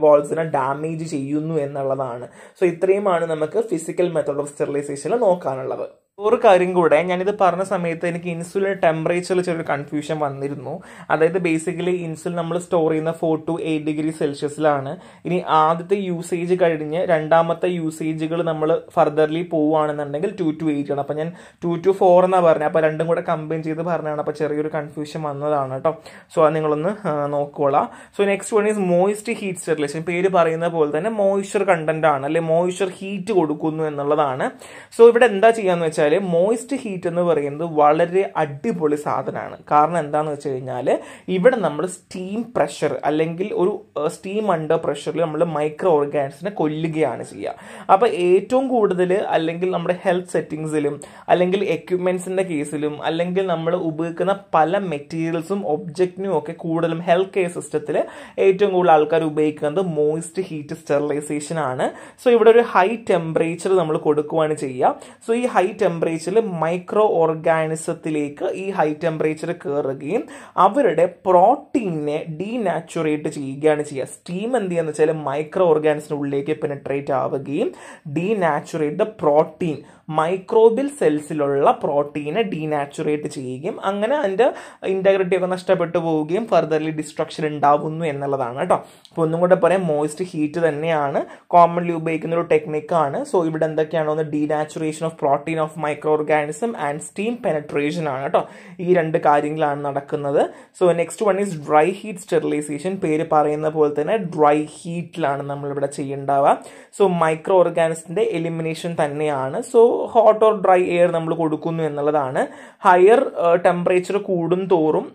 വാൾസിനെ ഡാമേജ് ചെയ്യുന്നു എന്നുള്ളതാണ് സോ ഇത്രയുമാണ് നമുക്ക് ഫിസിക്കൽ മെത്തേഡ് ഓഫ് സ്റ്റെറിലൈസേഷനിൽ നോക്കാനുള്ളത് ഒരു കാര്യം കൂടെ ഞാനിത് പറഞ്ഞ സമയത്ത് എനിക്ക് ഇൻസുലിൻ ടെമ്പറേച്ചറിൽ ചെറിയൊരു കൺഫ്യൂഷൻ വന്നിരുന്നു അതായത് ബേസിക്കലി ഇൻസുലിൻ നമ്മൾ സ്റ്റോർ ചെയ്യുന്ന ഫോർ ടു എയ്റ്റ് ഡിഗ്രി സെൽഷ്യസിലാണ് ഇനി ആദ്യത്തെ യൂസേജ് കഴിഞ്ഞ് രണ്ടാമത്തെ യൂസേജുകൾ നമ്മൾ ഫർദർലി പോവുകയാണെന്നുണ്ടെങ്കിൽ ടു ടു എയ്റ്റ് ആണ് അപ്പോൾ ഞാൻ ടു ടു ഫോർ എന്നാണ് പറഞ്ഞത് അപ്പോൾ രണ്ടും കൂടെ കമ്പയിൻ ചെയ്ത് പറഞ്ഞാണ് അപ്പോൾ ചെറിയൊരു കൺഫ്യൂഷൻ വന്നതാണ് കേട്ടോ സോ അത് നിങ്ങളൊന്ന് നോക്കിക്കോളാം so next one is moist heat sterilization പേര് പറയുന്ന പോലെ തന്നെ മോയിസ്ചർ കണ്ടന്റ് ആണ് അല്ലെ മോയിസ്ചർ ഹീറ്റ് കൊടുക്കുന്നു എന്നുള്ളതാണ് സോ ഇവിടെ എന്താ ചെയ്യാന്ന് വെച്ചാൽ വെച്ചാൽ മോയിസ്റ്റ് ഹീറ്റ് എന്ന് പറയുന്നത് വളരെ അടിപൊളി സാധനമാണ് കാരണം എന്താണെന്ന് വെച്ച് കഴിഞ്ഞാൽ ഇവിടെ നമ്മൾ സ്റ്റീം പ്രഷർ അല്ലെങ്കിൽ ഒരു സ്റ്റീം അണ്ടർ പ്രഷറിൽ നമ്മൾ മൈക്രോ ഓർഗാനിസിനെ കൊല്ലുകയാണ് ചെയ്യുക അപ്പോൾ ഏറ്റവും കൂടുതൽ അല്ലെങ്കിൽ നമ്മുടെ ഹെൽത്ത് സെറ്റിങ്സിലും അല്ലെങ്കിൽ എക്യുപ്മെൻസിൻ്റെ കേസിലും അല്ലെങ്കിൽ നമ്മൾ ഉപയോഗിക്കുന്ന പല മെറ്റീരിയൽസും ഒബ്ജക്റ്റിനും ഒക്കെ കൂടുതലും ഹെൽത്ത് കെയർ സിസ്റ്റത്തിൽ ഏറ്റവും കൂടുതൽ ആൾക്കാർ ഉപയോഗിക്കുന്നത് മോയിസ്റ്റ് ഹീറ്റ് സ്റ്റെറിലൈസേഷൻ ആണ് സോ ഇവിടെ ഒരു ഹൈ ടെമ്പറേച്ചർ നമ്മൾ കൊടുക്കുകയാണ് ചെയ്യുക സോ ഈ ഹൈ ടെമ്പറേച്ചർ ടെമ്പറേച്ചറിൽ മൈക്രോ ഓർഗാനിസത്തിലേക്ക് ഈ ഹൈ ടെമ്പറേച്ചർ കയറുകയും അവരുടെ പ്രോട്ടീനെ ഡീനാച്ചുറേറ്റ് ചെയ്യുകയാണ് ചെയ്യുക സ്റ്റീം എന്ത് ചെയ്യുക വെച്ചാൽ മൈക്രോ ഉള്ളിലേക്ക് പെനട്രേറ്റ് ആവുകയും ഡീനാച്ചുറേറ്റ് ദ പ്രോട്ടീൻ മൈക്രോബിൽ സെൽസിലുള്ള പ്രോട്ടീനെ ഡീനാച്ചുറേറ്റ് ചെയ്യുകയും അങ്ങനെ അതിൻ്റെ ഇൻറ്റഗ്രിറ്റി ഒക്കെ നഷ്ടപ്പെട്ടു പോവുകയും ഫർദർലി ഡിസ്ട്രക്ഷൻ ഉണ്ടാവുന്നു എന്നുള്ളതാണ് കേട്ടോ അപ്പോൾ ഒന്നും കൂടെ പറയാം മോയിസ്റ്റ് ഹീറ്റ് തന്നെയാണ് കോമൺലി ഉപയോഗിക്കുന്ന ഒരു ടെക്നിക്കാണ് സോ ഇവിടെ എന്തൊക്കെയാണോ denaturation of protein of micro organism and steam penetration ആണ് കേട്ടോ ഈ രണ്ട് കാര്യങ്ങളാണ് നടക്കുന്നത് so next one is dry heat sterilization പേര് പറയുന്ന പോലെ തന്നെ ഡ്രൈ ഹീറ്റിലാണ് നമ്മളിവിടെ ചെയ്യേണ്ടാവുക സോ മൈക്രോ ഓർഗാനിസത്തിൻ്റെ എലിമിനേഷൻ തന്നെയാണ് so hot or dry air നമ്മൾ കൊടുക്കുന്നു എന്നുള്ളതാണ് ഹയർ ടെമ്പറേച്ചർ uh, കൂടും തോറും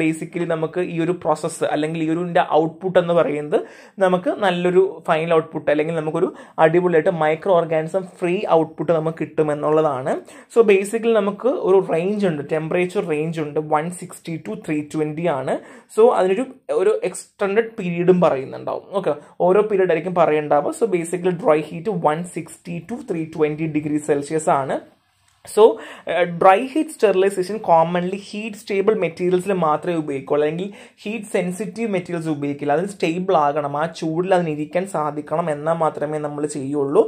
ബേസിക്കലി uh, നമുക്ക് ഈ ഒരു പ്രോസസ്സ് അല്ലെങ്കിൽ ഈ ഒരു ഔട്ട്പുട്ട് എന്ന് പറയുന്നത് നമുക്ക് നല്ലൊരു ഫൈനൽ ഔട്ട്പുട്ട് അല്ലെങ്കിൽ നമുക്കൊരു അടിപൊളിയായിട്ട് മൈക്രോ ഓർഗാനിസം ഫ്രീ ഔട്ട്പുട്ട് നമുക്ക് കിട്ടും എന്നുള്ളതാണ് സോ ബേസിക്കലി നമുക്ക് ഒരു റേഞ്ച് ഉണ്ട് ടെമ്പറേച്ചർ റേഞ്ച് ഉണ്ട് one sixty to three twenty ആണ് സോ അതിനൊരു ഒരു എക്സ്റ്റൻഡ് പീരീഡും പറയുന്നുണ്ടാവും ഓക്കെ ഓരോ പീരീഡ് ആയിരിക്കും പറയുന്നുണ്ടാവുക so basically dry heat one sixty to three twenty degree Celsius ആണ് so dry heat sterilization commonly heat stable മെറ്റീരിയൽസിൽ മാത്രമേ ഉപയോഗിക്കുള്ളൂ അല്ലെങ്കിൽ ഹീറ്റ് സെൻസിറ്റീവ് മെറ്റീരിയൽസ് ഉപയോഗിക്കില്ല അതിന് സ്റ്റേബിൾ ആകണം ആ ചൂടിൽ അതിനിരിക്കാൻ സാധിക്കണം എന്നാൽ മാത്രമേ നമ്മൾ ചെയ്യുള്ളൂ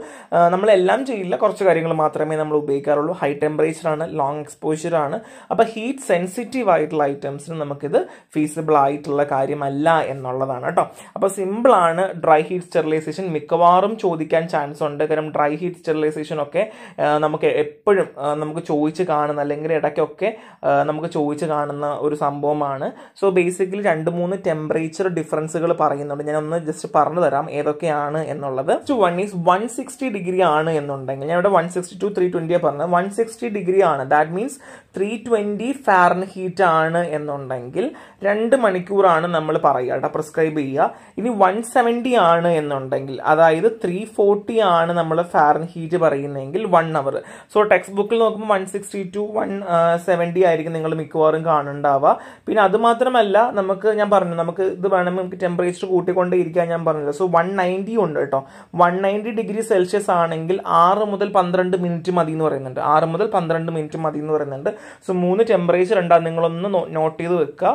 നമ്മളെല്ലാം ചെയ്യില്ല കുറച്ച് കാര്യങ്ങൾ മാത്രമേ നമ്മൾ ഉപയോഗിക്കാറുള്ളൂ ഹൈ ടെമ്പറേച്ചറാണ് ലോങ് എക്സ്പോഷ്യറാണ് അപ്പോൾ ഹീറ്റ് സെൻസിറ്റീവ് ആയിട്ടുള്ള ഐറ്റംസിന് നമുക്കിത് ഫീസിബിൾ ആയിട്ടുള്ള കാര്യമല്ല എന്നുള്ളതാണ് കേട്ടോ അപ്പോൾ സിമ്പിളാണ് ഡ്രൈ ഹീറ്റ് സ്റ്റെറിലൈസേഷൻ മിക്കവാറും ചോദിക്കാൻ ചാൻസ് ഉണ്ട് കാരണം ഡ്രൈ ഹീറ്റ് സ്റ്റെറിലൈസേഷൻ ഒക്കെ നമുക്ക് എപ്പോഴും നമുക്ക് ചോദിച്ച് കാണുന്ന അല്ലെങ്കിൽ ഇടയ്ക്കൊക്കെ നമുക്ക് ചോദിച്ച് കാണുന്ന ഒരു സംഭവമാണ് സോ ബേസിക്കലി രണ്ട് മൂന്ന് ടെമ്പറേച്ചർ ഡിഫറൻസുകൾ പറയുന്നുണ്ട് ഞാൻ ഒന്ന് ജസ്റ്റ് പറഞ്ഞു തരാം ഏതൊക്കെയാണ് എന്നുള്ളത് one is one sixty degree ആണ് എന്നുണ്ടെങ്കിൽ ഞാൻ ഇവിടെ വൺ സിക്സ്റ്റി ടു ത്രീ ട്വന്റിയാണ് പറഞ്ഞത് വൺ സിക്സ്റ്റി ഡിഗ്രി ആണ് that means three twenty Fahrenheit ആണ് എന്നുണ്ടെങ്കിൽ രണ്ട് മണിക്കൂറാണ് നമ്മൾ പറയുക കേട്ടോ പ്രിസ്ക്രൈബ് ചെയ്യുക ഇനി വൺ സെവൻറ്റി ആണ് എന്നുണ്ടെങ്കിൽ അതായത് ത്രീ ഫോർട്ടി ആണ് നമ്മൾ ഫാരൻ ഹീറ്റ് പറയുന്നതെങ്കിൽ വൺ അവർ സോ ടെക്സ്റ്റ് ബുക്കിൽ നോക്കുമ്പോൾ one sixty to one seventy ആയിരിക്കും നിങ്ങൾ മിക്കവാറും കാണുന്നുണ്ടാവുക പിന്നെ അത് മാത്രമല്ല നമുക്ക് ഞാൻ പറഞ്ഞു നമുക്ക് ഇത് വേണമെങ്കിൽ നമുക്ക് ടെമ്പറേച്ചർ കൂട്ടിക്കൊണ്ടേ ഇരിക്കാൻ ഞാൻ പറഞ്ഞില്ല സോ വൺ നയൻറ്റി ഉണ്ട് കേട്ടോ വൺ നയൻറ്റി ഡിഗ്രി സെൽഷ്യസ് ആണെങ്കിൽ ആറ് മുതൽ പന്ത്രണ്ട് മിനിറ്റ് മതി എന്ന് പറയുന്നുണ്ട് ആറ് മുതൽ പന്ത്രണ്ട് മിനിറ്റ് മതി എന്ന് പറയുന്നുണ്ട് സോ മൂന്ന് ടെമ്പറേച്ചർ ഉണ്ടാകും നിങ്ങളൊന്ന് നോട്ട് ചെയ്ത് വെക്കുക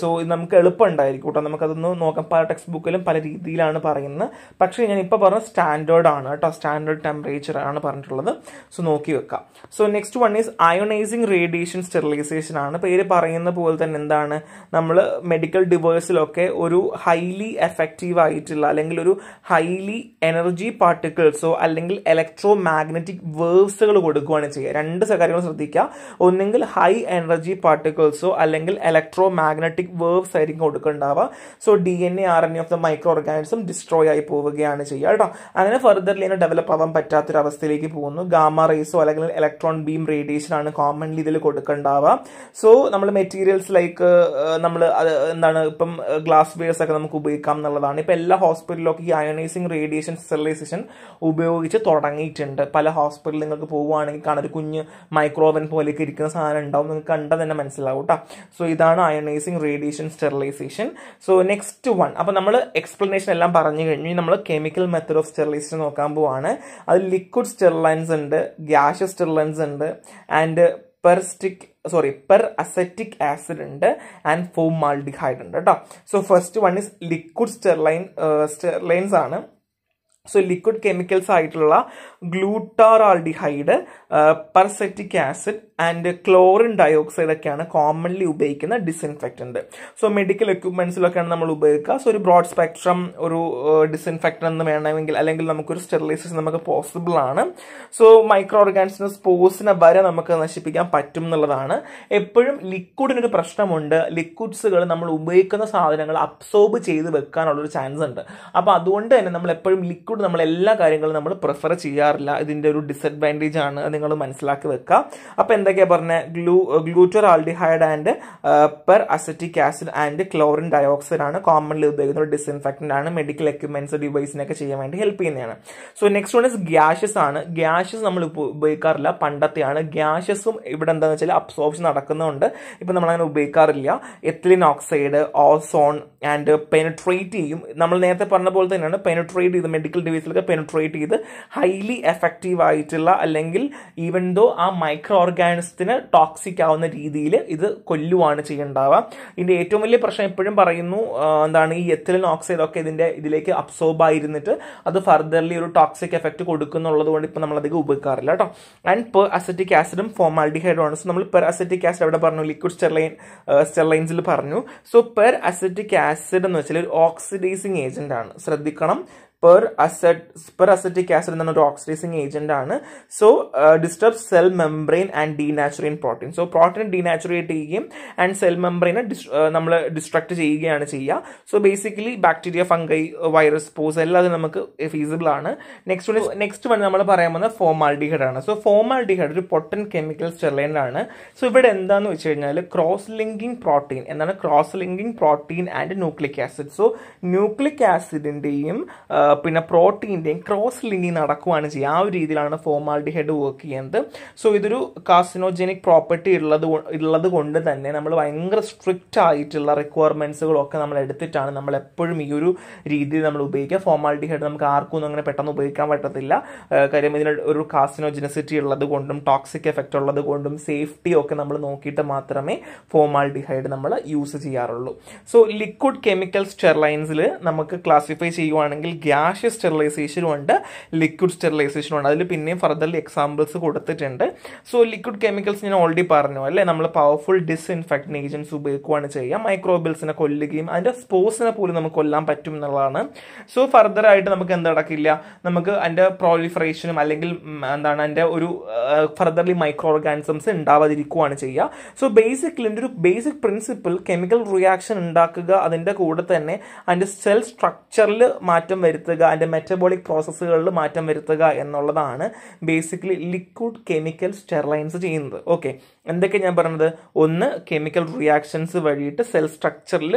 സോ uh, ഇത് നമുക്ക് എളുപ്പമുണ്ടായിരിക്കും കേട്ടോ നമുക്കതൊന്ന് നോക്കാം പല ടെക്സ്റ്റ് ബുക്കിലും പല രീതിയിലാണ് പറയുന്നത് പക്ഷേ ഞാൻ ഇപ്പോൾ പറഞ്ഞ സ്റ്റാൻഡേർഡ് ആണ് കേട്ടോ സ്റ്റാൻഡേർഡ് ടെമ്പറേച്ചർ ആണ് പറഞ്ഞിട്ടുള്ളത് സോ നോക്കി വെക്കാം so next one is ionizing radiation sterilization ആണ് പേര് പറയുന്ന പോലെ തന്നെ എന്താണ് നമ്മൾ മെഡിക്കൽ ഡിവേഴ്സിലൊക്കെ ഒരു ഹൈലി എഫക്റ്റീവ് ആയിട്ടുള്ള അല്ലെങ്കിൽ ഒരു ഹൈലി എനർജി പാർട്ടിക്കിൾസോ അല്ലെങ്കിൽ ഇലക്ട്രോ മാഗ്നറ്റിക് വേവ്സുകൾ കൊടുക്കുകയാണ് ചെയ്യുക രണ്ട് കാര്യങ്ങൾ ശ്രദ്ധിക്കുക ഒന്ന് ഒന്നെങ്കിൽ ഹൈ എനർജി പാർട്ടിക്കിൾസോ അല്ലെങ്കിൽ ഇലക്ട്രോ മാഗ്നറ്റിക് വേവ്സ് ആയിരിക്കും കൊടുക്കുന്നുണ്ടാവുക so D N A R N A of the micro organism destroy ആയി പോവുകയാണ് ചെയ്യുക കേട്ടോ അങ്ങനെ ഫർദർലി അതിനെ ഡെവലപ്പ് ആവാൻ പറ്റാത്തൊരവസ്ഥയിലേക്ക് പോകുന്നു ഗാമ റേസോ അല്ലെങ്കിൽ ഇലക്ട്രോൺ ബീം റേഡിയേഷൻ ആണ് കോമൺലി ഇതിൽ കൊടുക്കണ്ടാവുക സോ നമ്മൾ മെറ്റീരിയൽസ് ലൈക്ക് നമ്മൾ എന്താണ് ഇപ്പം ഗ്ലാസ് വെയർസ് ഒക്കെ നമുക്ക് ഉപയോഗിക്കാം എന്നുള്ളതാണ് ഇപ്പം എല്ലാ ഹോസ്പിറ്റലിലൊക്കെ ഈ അയണൈസിങ് റേഡിയേഷൻ സ്റ്റെറിലൈസേഷൻ ഉപയോഗിച്ച് തുടങ്ങിയിട്ടുണ്ട് പല ഹോസ്പിറ്റലിൽ നിങ്ങൾക്ക് പോവുകയാണെങ്കിൽ കാണാൻ ഒരു കുഞ്ഞ് മൈക്രോവൻ പോലെയൊക്കെ ഇരിക്കുന്ന പറയുന്ന സാധനം ഉണ്ടാവും നിങ്ങൾക്ക് കണ്ടാൽ തന്നെ മനസ്സിലാവും കേട്ടോ സോ ഇതാണ് ionizing radiation sterilization so next one അപ്പം നമ്മൾ എക്സ്പ്ലനേഷൻ എല്ലാം പറഞ്ഞു കഴിഞ്ഞു നമ്മൾ കെമിക്കൽ മെത്തഡ് ഓഫ് സ്റ്റെറിലൈസേഷൻ നോക്കാൻ പോവാണ് അത് ലിക്വിഡ് സ്റ്റെറിലൈൻസ് ഉണ്ട് ഗ്യാഷ് സ്റ്റെറിലൈൻസ് ഉണ്ട് and peracetic sorry per acetic acid ഉണ്ട് ആൻഡ് ഫോം മാൾഡിഹൈഡ് ഉണ്ട് കേട്ടോ so first one is liquid sterilant sterilants ആണ് സോ ലിക്വിഡ് കെമിക്കൽസ് ആയിട്ടുള്ള glutaraldehyde peracetic acid and chlorine dioxide ഒക്കെയാണ് കോമൺലി ഉപയോഗിക്കുന്ന ഡിസിൻഫെക്റ്റൻറ്റ് സോ മെഡിക്കൽ എക്യുപ്മെൻസിലൊക്കെയാണ് നമ്മൾ ഉപയോഗിക്കുക സോ ഒരു ബ്രോഡ് സ്പെക്ട്രം ഒരു ഡിസിൻഫെക്റ്റൻ എന്ന് വേണമെങ്കിൽ അല്ലെങ്കിൽ നമുക്കൊരു സ്റ്റെറിലൈസേഷൻ നമുക്ക് പോസിബിൾ ആണ് സോ മൈക്രോ ഓർഗാൻസിന് സ്പോസിനെ വരെ നമുക്ക് നശിപ്പിക്കാൻ പറ്റും എന്നുള്ളതാണ് എപ്പോഴും ലിക്വിഡിനൊരു പ്രശ്നമുണ്ട് ലിക്വിഡ്സുകൾ നമ്മൾ ഉപയോഗിക്കുന്ന സാധനങ്ങൾ അബ്സോർബ് ചെയ്ത് വെക്കാനുള്ളൊരു ചാൻസ് ഉണ്ട് അപ്പോൾ അതുകൊണ്ട് തന്നെ നമ്മൾ എപ്പോഴും ലിക്വിഡ് നമ്മൾ എല്ലാ കാര്യങ്ങളും നമ്മൾ പ്രിഫർ ചെയ്യുക ചെയ്യാറില്ല ഇതിൻ്റെ ഒരു ഡിസഡ്വാൻറ്റേജ് ആണ് നിങ്ങൾ മനസ്സിലാക്കി വെക്കുക അപ്പോൾ എന്തൊക്കെയാണ് പറഞ്ഞത് glutaraldehyde and per acetic acid and chlorine dioxide ആണ് കോമൺലി ഉപയോഗിക്കുന്ന ഒരു ഡിസിൻഫെക്റ്റൻ്റ് ആണ് മെഡിക്കൽ എക്യുപ്മെൻറ്റ്സ് ഡിവൈസിനൊക്കെ ചെയ്യാൻ വേണ്ടി ഹെൽപ്പ് ചെയ്യുന്നതാണ് so next one is gases ആണ് ഗ്യാഷസ് നമ്മൾ ഉപയോഗിക്കാറില്ല പണ്ടത്തെയാണ് ഗ്യാഷസും ഇവിടെ എന്താണെന്ന് വെച്ചാൽ അബ്സോർപ്ഷൻ നടക്കുന്നതുകൊണ്ട് ഇപ്പം നമ്മളങ്ങനെ ഉപയോഗിക്കാറില്ല ethylene oxide ozone and penetrate ചെയ്യും നമ്മൾ നേരത്തെ പറഞ്ഞ പോലെ തന്നെയാണ് പെനട്രേറ്റ് ചെയ്ത് മെഡിക്കൽ ഡിവൈസിലൊക്കെ പെനട്രേറ്റ് ചെയ്ത് ഹൈലി എഫക്റ്റീവ് ആയിട്ടുള്ള അല്ലെങ്കിൽ ഈവൻ ദോ ആ മൈക്രോ ഓർഗാനിസത്തിന് ടോക്സിക് ആവുന്ന രീതിയിൽ ഇത് കൊല്ലുവാണ് ചെയ്യേണ്ടാവുക ഇതിൻ്റെ ഏറ്റവും വലിയ പ്രശ്നം എപ്പോഴും പറയുന്നു എന്താണ് ഈ എത്തിലിൻ ഓക്സൈഡ് ഒക്കെ ഇതിൻ്റെ ഇതിലേക്ക് അബ്സോർബ് ആയിരുന്നിട്ട് അത് ഫർദർലി ഒരു ടോക്സിക് എഫക്റ്റ് കൊടുക്കുന്നുള്ളത് കൊണ്ട് ഇപ്പം നമ്മളധികം ഉപയോഗിക്കാറില്ല കേട്ടോ ആൻഡ് പെർ അസറ്റിക് ആസിഡും ഫോമാൽഡിഹൈഡും ആണ് സോ നമ്മൾ പെർ അസറ്റിക് ആസിഡ് അവിടെ പറഞ്ഞു ലിക്വിഡ് സ്റ്റെർലൈൻ സ്റ്റെർലൈൻസിൽ പറഞ്ഞു സോ പെർ അസറ്റിക് ആസിഡ് എന്ന് വെച്ചാൽ ഒരു ഓക്സിഡൈസിങ് ഏജന്റ് ആണ് ശ്രദ്ധിക്കണം per acet per acetic acid എന്ന് പറഞ്ഞ ഒരു ഓക്സിഡൈസിങ് ഏജന്റ് ആണ് so disturb cell membrane and denature protein so protein denaturate ചെയ്യുകയും ആൻഡ് സെൽ മെംബ്രെയിനെ നമ്മൾ ഡിസ്ട്രക്ട് ചെയ്യുകയാണ് ചെയ്യുക so basically bacteria fungi virus spores എല്ലാം അത് നമുക്ക് ഫീസിബിൾ ആണ് നെക്സ്റ്റ് നെക്സ്റ്റ് വൺ നമ്മൾ പറയാൻ പോകുന്നത് ഫോമാൾഡിഹൈഡ് ആണ് സോ ഫോമാൾഡിഹൈഡ് ഒരു പൊട്ടൻ കെമിക്കൽ സ്റ്റെർലൈൻഡ് ആണ് സോ ഇവിടെ എന്താന്ന് വെച്ച് കഴിഞ്ഞാൽ ക്രോസ് ലിങ്കിങ് പ്രോട്ടീൻ എന്നാണ് cross linking protein and nucleic acid so nucleic ആസിഡിന്റെയും പിന്നെ പ്രോട്ടീൻ്റെയും ക്രോസ് ലിങ്കിങ് നടക്കുകയാണ് ചെയ്യുക ആ ഒരു രീതിയിലാണ് ഫോമാൾഡിഹൈഡ് വർക്ക് ചെയ്യുന്നത് സോ ഇതൊരു കാസിനോജനിക് പ്രോപ്പർട്ടി ഉള്ളത് ഉള്ളത് കൊണ്ട് തന്നെ നമ്മൾ ഭയങ്കര സ്ട്രിക്റ്റ് ആയിട്ടുള്ള റിക്വയർമെൻറ്റ്സുകളൊക്കെ നമ്മൾ എടുത്തിട്ടാണ് നമ്മൾ എപ്പോഴും ഈ ഒരു രീതിയിൽ നമ്മൾ ഉപയോഗിക്കുക ഫോമാൾഡിഹൈഡ് നമുക്ക് ആർക്കും അങ്ങനെ പെട്ടെന്ന് ഉപയോഗിക്കാൻ പറ്റത്തില്ല കാര്യം ഇതിന് ഒരു കാസിനോജനസിറ്റി ഉള്ളത് കൊണ്ടും ടോക്സിക് എഫക്റ്റ് ഉള്ളത് കൊണ്ടും സേഫ്റ്റി ഒക്കെ നമ്മൾ നോക്കിയിട്ട് മാത്രമേ ഫോമാൾഡിഹൈഡ് നമ്മൾ യൂസ് ചെയ്യാറുള്ളൂ സോ ലിക്വിഡ് കെമിക്കൽ സ്റ്റെർലൈൻസിൽ നമുക്ക് ക്ലാസിഫൈ ചെയ്യുവാണെങ്കിൽ ഗ്യാസ് ഗ്യാഷ് സ്റ്റെറിലൈസേഷനും ഉണ്ട് ലിക്വിഡ് സ്റ്റെറിലൈസേഷനും ഉണ്ട് അതിൽ പിന്നെയും ഫർദർലി എക്സാമ്പിൾസ് കൊടുത്തിട്ടുണ്ട് സോ ലിക്വിഡ് കെമിക്കൽസ് ഞാൻ ഓൾറെഡി പറഞ്ഞു അല്ലേ നമ്മൾ പവർഫുൾ ഡിസ്ഇൻഫെക്ടിങ് ഏജൻസ് ഉപയോഗിക്കുകയാണ് ചെയ്യുക മൈക്രോബിൽസിനെ കൊല്ലുകയും അതിൻ്റെ സ്പോർട്സിനെ പോലും നമുക്ക് കൊല്ലാൻ പറ്റും എന്നുള്ളതാണ് സോ ഫർദറായിട്ട് നമുക്ക് എന്ത് നടക്കില്ല നമുക്ക് അതിൻ്റെ പ്രോലിഫറേഷനും അല്ലെങ്കിൽ എന്താണ് അതിൻ്റെ ഒരു ഫർദർലി മൈക്രോ ഓർഗാനിസംസ് ഉണ്ടാവാതിരിക്കുകയാണ് ചെയ്യുക സോ ബേസിക്കലി എൻ്റെ ഒരു ബേസിക് പ്രിൻസിപ്പിൾ കെമിക്കൽ റിയാക്ഷൻ ഉണ്ടാക്കുക അതിൻ്റെ കൂടെ തന്നെ അതിൻ്റെ സെൽ സ്ട്രക്ചറിൽ മാറ്റം വരുത്തുക വരുത്തുക അതിൻ്റെ മെറ്റബോളിക് പ്രോസസ്സുകളിൽ മാറ്റം വരുത്തുക എന്നുള്ളതാണ് ബേസിക്കലി ലിക്വിഡ് കെമിക്കൽ സ്റ്റെർലൈൻസ് ചെയ്യുന്നത് ഓക്കെ എന്തൊക്കെ ഞാൻ പറഞ്ഞത് ഒന്ന് കെമിക്കൽ റിയാക്ഷൻസ് വഴിയിട്ട് സെൽ സ്ട്രക്ചറിൽ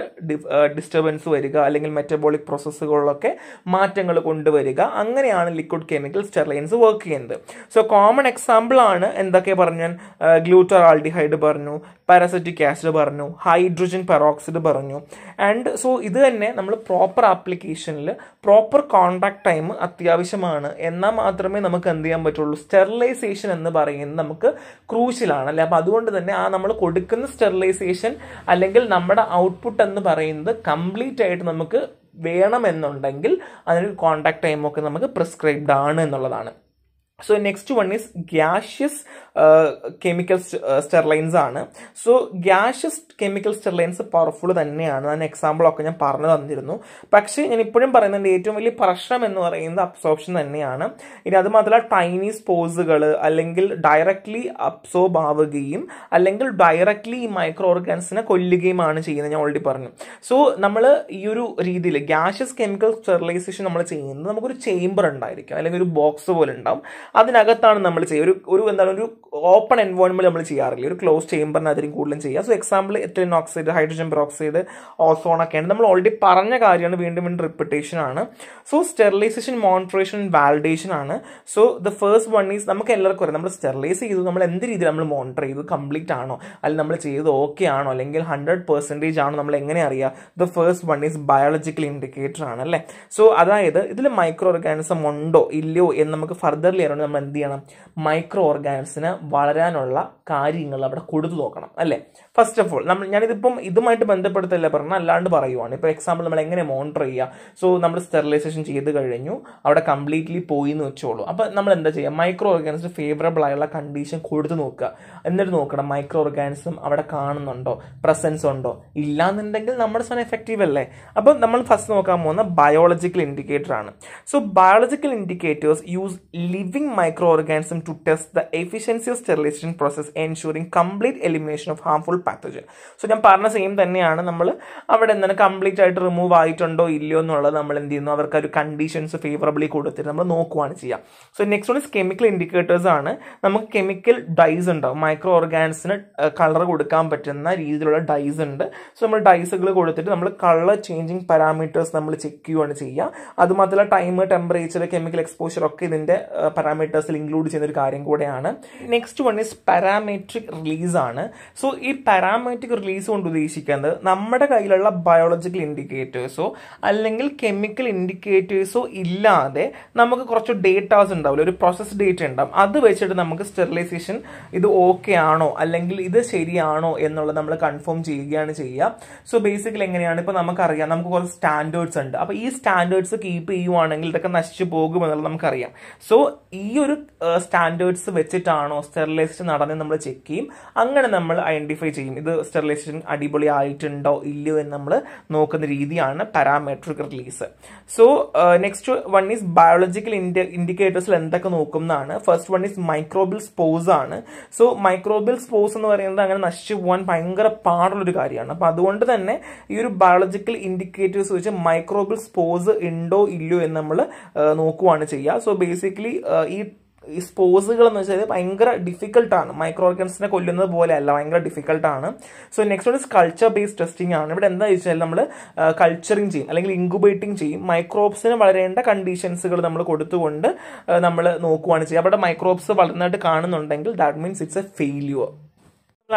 ഡിസ്റ്റർബൻസ് വരിക അല്ലെങ്കിൽ മെറ്റബോളിക് പ്രോസസ്സുകളിലൊക്കെ മാറ്റങ്ങൾ കൊണ്ടുവരിക അങ്ങനെയാണ് ലിക്വിഡ് കെമിക്കൽ സ്റ്റെർലൈൻസ് വർക്ക് ചെയ്യുന്നത് സോ കോമൺ എക്സാമ്പിൾ ആണ് എന്തൊക്കെ പറഞ്ഞു ഞാൻ ഗ്ലൂട്ടറാൾഡിഹൈഡ് പറഞ്ഞു പാരാസറ്റിക് ആസിഡ് പറഞ്ഞു ഹൈഡ്രജൻ പെറോക്സൈഡ് പറഞ്ഞു ആൻഡ് സോ ഇത് തന്നെ നമ്മൾ പ്രോപ്പർ ആപ്ലിക്കേഷനിൽ പ്രോപ്പർ കോൺടാക്ട് ടൈം അത്യാവശ്യമാണ് എന്നാൽ മാത്രമേ നമുക്ക് എന്ത് ചെയ്യാൻ പറ്റുള്ളൂ സ്റ്റെർലൈസേഷൻ എന്ന് പറയുന്നത് നമുക്ക് ക്രൂഷ്യലാണ് അല്ലെ അപ്പം അതുകൊണ്ട് തന്നെ ആ നമ്മൾ കൊടുക്കുന്ന സ്റ്റെറിലൈസേഷൻ അല്ലെങ്കിൽ നമ്മുടെ ഔട്ട്പുട്ട് എന്ന് പറയുന്നത് കംപ്ലീറ്റ് ആയിട്ട് നമുക്ക് വേണമെന്നുണ്ടെങ്കിൽ അതിന് കോൺടാക്ട് ടൈമൊക്കെ നമുക്ക് പ്രിസ്ക്രൈബ്ഡ് ആണ് എന്നുള്ളതാണ് so next one is gaseous chemical sterilants ആണ് so gaseous chemical sterilants powerful തന്നെയാണ് അതിന് എക്സാമ്പിളൊക്കെ ഞാൻ പറഞ്ഞു തന്നിരുന്നു പക്ഷേ ഞാൻ ഇപ്പോഴും പറയുന്നുണ്ട് ഏറ്റവും വലിയ പ്രശ്നം എന്ന് പറയുന്നത് അബ്സോർപ്ഷൻ തന്നെയാണ് ഇനി അത് മാത്രമല്ല ടൈനി സ്പോസുകൾ അല്ലെങ്കിൽ ഡയറക്ട്ലി അബ്സോർബ് ആവുകയും അല്ലെങ്കിൽ ഡയറക്ട്ലി ഈ മൈക്രോ ഓർഗാൻസിനെ കൊല്ലുകയുമാണ് ചെയ്യുന്നത് ഞാൻ ഓൾറെഡി പറഞ്ഞു സോ നമ്മൾ ഈ ഒരു രീതിയിൽ ഗ്യാഷ്യസ് കെമിക്കൽ സ്റ്റെർലൈസേഷൻ നമ്മൾ ചെയ്യുന്നത് നമുക്കൊരു ചേംബർ ഉണ്ടായിരിക്കും അല്ലെങ്കിൽ ഒരു ബോക്സ് പോലെ ഉണ്ടാവും അതിനകത്താണ് നമ്മൾ ചെയ്യുക ഒരു ഒരു എന്താണ് ഒരു ഓപ്പൺ എൻവയോൺമെന്റ് നമ്മൾ ചെയ്യാറില്ല ഒരു ക്ലോസ് ചേമ്പറിനകത്തിനും കൂടുതലും ചെയ്യുക so example ethylene oxide hydrogen peroxide ozone ഒക്കെയാണ് നമ്മൾ ഓൾറെഡി പറഞ്ഞ കാര്യമാണ് വീണ്ടും വീണ്ടും റിപ്പിറ്റേഷൻ ആണ് സോ സ്റ്റെറിലൈസേഷൻ മോണിറ്ററേഷൻ വാലിഡേഷൻ ആണ് so the first one is നമുക്ക് എല്ലാവർക്കും അറിയാം നമ്മൾ സ്റ്റെറിലൈസ് ചെയ്തു നമ്മൾ എന്ത് രീതിയിൽ നമ്മൾ മോണിറ്റർ ചെയ്തു കംപ്ലീറ്റ് ആണോ അല്ലെങ്കിൽ നമ്മൾ ചെയ്ത് ഓക്കെ ആണോ അല്ലെങ്കിൽ ഹൺഡ്രഡ് പെർസെൻറ്റേജ് ആണോ നമ്മൾ എങ്ങനെ അറിയാം the first one is biological indicator ആണ് അല്ലേ സോ അതായത് ഇതിൽ മൈക്രോ ഓർഗാനിസം ഉണ്ടോ ഇല്ലയോ എന്ന് നമുക്ക് ഫർദർലി അറിയണം സമയത്ത് നമ്മൾ എന്ത് ചെയ്യണം മൈക്രോ ഓർഗാനിസിന് വളരാനുള്ള കാര്യങ്ങൾ അവിടെ കൊടുത്തു നോക്കണം അല്ലേ ഫസ്റ്റ് ഓഫ് ഓൾ നമ്മൾ ഞാനിതിപ്പം ഇതുമായിട്ട് ബന്ധപ്പെടുത്തല്ല പറഞ്ഞാൽ അല്ലാണ്ട് പറയുവാണ് ഇപ്പോൾ എക്സാമ്പിൾ നമ്മൾ എങ്ങനെ മോണിറ്റർ ചെയ്യുക സോ നമ്മൾ സ്റ്റെറിലൈസേഷൻ ചെയ്ത് കഴിഞ്ഞു അവിടെ കംപ്ലീറ്റ്ലി പോയി എന്ന് വെച്ചോളൂ അപ്പോൾ നമ്മൾ എന്താ ചെയ്യുക മൈക്രോ ഓർഗാനിസം ഫേവറബിൾ ആയുള്ള കണ്ടീഷൻ കൊടുത്ത് നോക്കുക എന്നിട്ട് നോക്കണം മൈക്രോ ഓർഗാനിസം അവിടെ കാണുന്നുണ്ടോ പ്രസൻസ് ഉണ്ടോ ഇല്ലാന്നുണ്ടെങ്കിൽ നമ്മുടെ സാധനം എഫക്റ്റീവ് അല്ലേ അപ്പോൾ നമ്മൾ ഫസ്റ്റ് നോക്കാൻ പോകുന്ന ബയോളജിക്കൽ ഇൻഡിക്കേറ്റർ ആണ് so biological indicators use living micro organism to test the efficiency of sterilization process ensuring complete elimination of harmful pathogen so ഞാൻ പറഞ്ഞ സെയിം തന്നെയാണ് നമ്മൾ അവിടെ എന്താണ് കംപ്ലീറ്റ് ആയിട്ട് റിമൂവ് ആയിട്ടുണ്ടോ ഇല്ലയോ എന്നുള്ളത് നമ്മൾ എന്ത് ചെയ്യുന്നു അവർക്ക് ഒരു കണ്ടീഷൻസ് ഫേവറബിളി കൊടുത്തിട്ട് നമ്മൾ നോക്കുകയാണ് ചെയ്യുക so next one chemical indicators ആണ് നമുക്ക് കെമിക്കൽ ഡൈസ് ഉണ്ടാവും മൈക്രോ ഓർഗാൻസിന് കളർ കൊടുക്കാൻ പറ്റുന്ന രീതിയിലുള്ള ഡൈസ് ഉണ്ട് സോ നമ്മൾ ഡൈസുകൾ കൊടുത്തിട്ട് നമ്മൾ കളർ ചേഞ്ചിങ് പാരാമീറ്റേഴ്സ് നമ്മൾ ചെക്ക് ചെയ്യുകയാണ് ചെയ്യുക അതുമാത്രമല്ല ടൈം ടെമ്പറേച്ചർ കെമിക്കൽ എക്സ്പോഷർ ഒക്കെ ഇതിൻ്റെ പാരാമീറ്റേഴ്സിൽ ഇൻക്ലൂഡ് ചെയ്യുന്ന ഒരു കാര്യം കൂടെയാണ് next one is parametric release ആണ് സോ ഈ പാരാമാറ്റിക് റിലീസ് കൊണ്ട് ഉദ്ദേശിക്കുന്നത് നമ്മുടെ കയ്യിലുള്ള ബയോളജിക്കൽ ഇൻഡിക്കേറ്റേഴ്സോ അല്ലെങ്കിൽ കെമിക്കൽ ഇൻഡിക്കേറ്റേഴ്സോ ഇല്ലാതെ നമുക്ക് കുറച്ച് ഡേറ്റാസ് ഉണ്ടാവില്ല ഒരു പ്രോസസ് ഡേറ്റ ഉണ്ടാവും അത് വെച്ചിട്ട് നമുക്ക് സ്റ്റെറിലൈസേഷൻ ഇത് ഓക്കെ ആണോ അല്ലെങ്കിൽ ഇത് ശരിയാണോ എന്നുള്ളത് നമ്മൾ കൺഫേം ചെയ്യുകയാണ് ചെയ്യുക സോ ബേസിക്കലി എങ്ങനെയാണ് ഇപ്പോൾ നമുക്കറിയാം നമുക്ക് കുറച്ച് സ്റ്റാൻഡേർഡ്സ് ഉണ്ട് അപ്പോൾ ഈ സ്റ്റാൻഡേർഡ്സ് കീപ്പ് ചെയ്യുവാണെങ്കിൽ ഇതൊക്കെ നശിച്ചു പോകുമെന്നുള്ളത് നമുക്കറിയാം സോ ഈ ഒരു സ്റ്റാൻഡേർഡ്സ് വെച്ചിട്ടാണോ സ്റ്റെറിലൈസേഷൻ നടന്നത് നമ്മൾ ചെക്ക് ചെയ്യും അങ്ങനെ നമ്മൾ ഐഡന്റിഫൈ ചെയ്യും ഇത് സ്റ്റെറിലൈസേഷൻ അടിപൊളി ആയിട്ടുണ്ടോ ഇല്ലയോ എന്ന് നമ്മൾ നോക്കുന്ന രീതിയാണ് parametric release so next one is biological ഇൻഡിക്കേറ്റേഴ്സിൽ എന്തൊക്കെ നോക്കുന്നതാണ് first one is microbial spores ആണ് സോ മൈക്രോബിൽ സ്പോസ് എന്ന് പറയുന്നത് അങ്ങനെ നശിച്ചു പോകാൻ ഭയങ്കര പാടുള്ളൊരു കാര്യമാണ് അപ്പം അതുകൊണ്ട് തന്നെ ഈ ഒരു ബയോളജിക്കൽ ഇൻഡിക്കേറ്റേഴ്സ് വെച്ച് മൈക്രോബിൽ സ്പോസ് ഉണ്ടോ ഇല്ലയോ എന്ന് നമ്മൾ uh, നോക്കുവാണ് ചെയ്യുക സോ ബേസിക്കലി ഈ ഈ സ്പോസുകൾ എന്ന് വെച്ചാൽ ഭയങ്കര ഡിഫിക്കൽട്ടാണ് മൈക്രോ ഓർഗൻസിനെ കൊല്ലുന്നത് പോലെയല്ല ഭയങ്കര ഡിഫിക്കൽട്ടാണ് so next one culture based testing ആണ് ഇവിടെ എന്താ വെച്ചാൽ നമ്മൾ കൾച്ചറിങ് ചെയ്യും അല്ലെങ്കിൽ ഇൻക്യുബേറ്റിംഗ് ചെയ്യും മൈക്രോബ്സിന് വളരേണ്ട കണ്ടീഷൻസുകൾ നമ്മൾ കൊടുത്തുകൊണ്ട് നമ്മൾ നോക്കുവാണ് ചെയ്യുക അവിടെ മൈക്രോബ്സ് വളർന്നതായിട്ട് കാണുന്നുണ്ടെങ്കിൽ that means it's a failure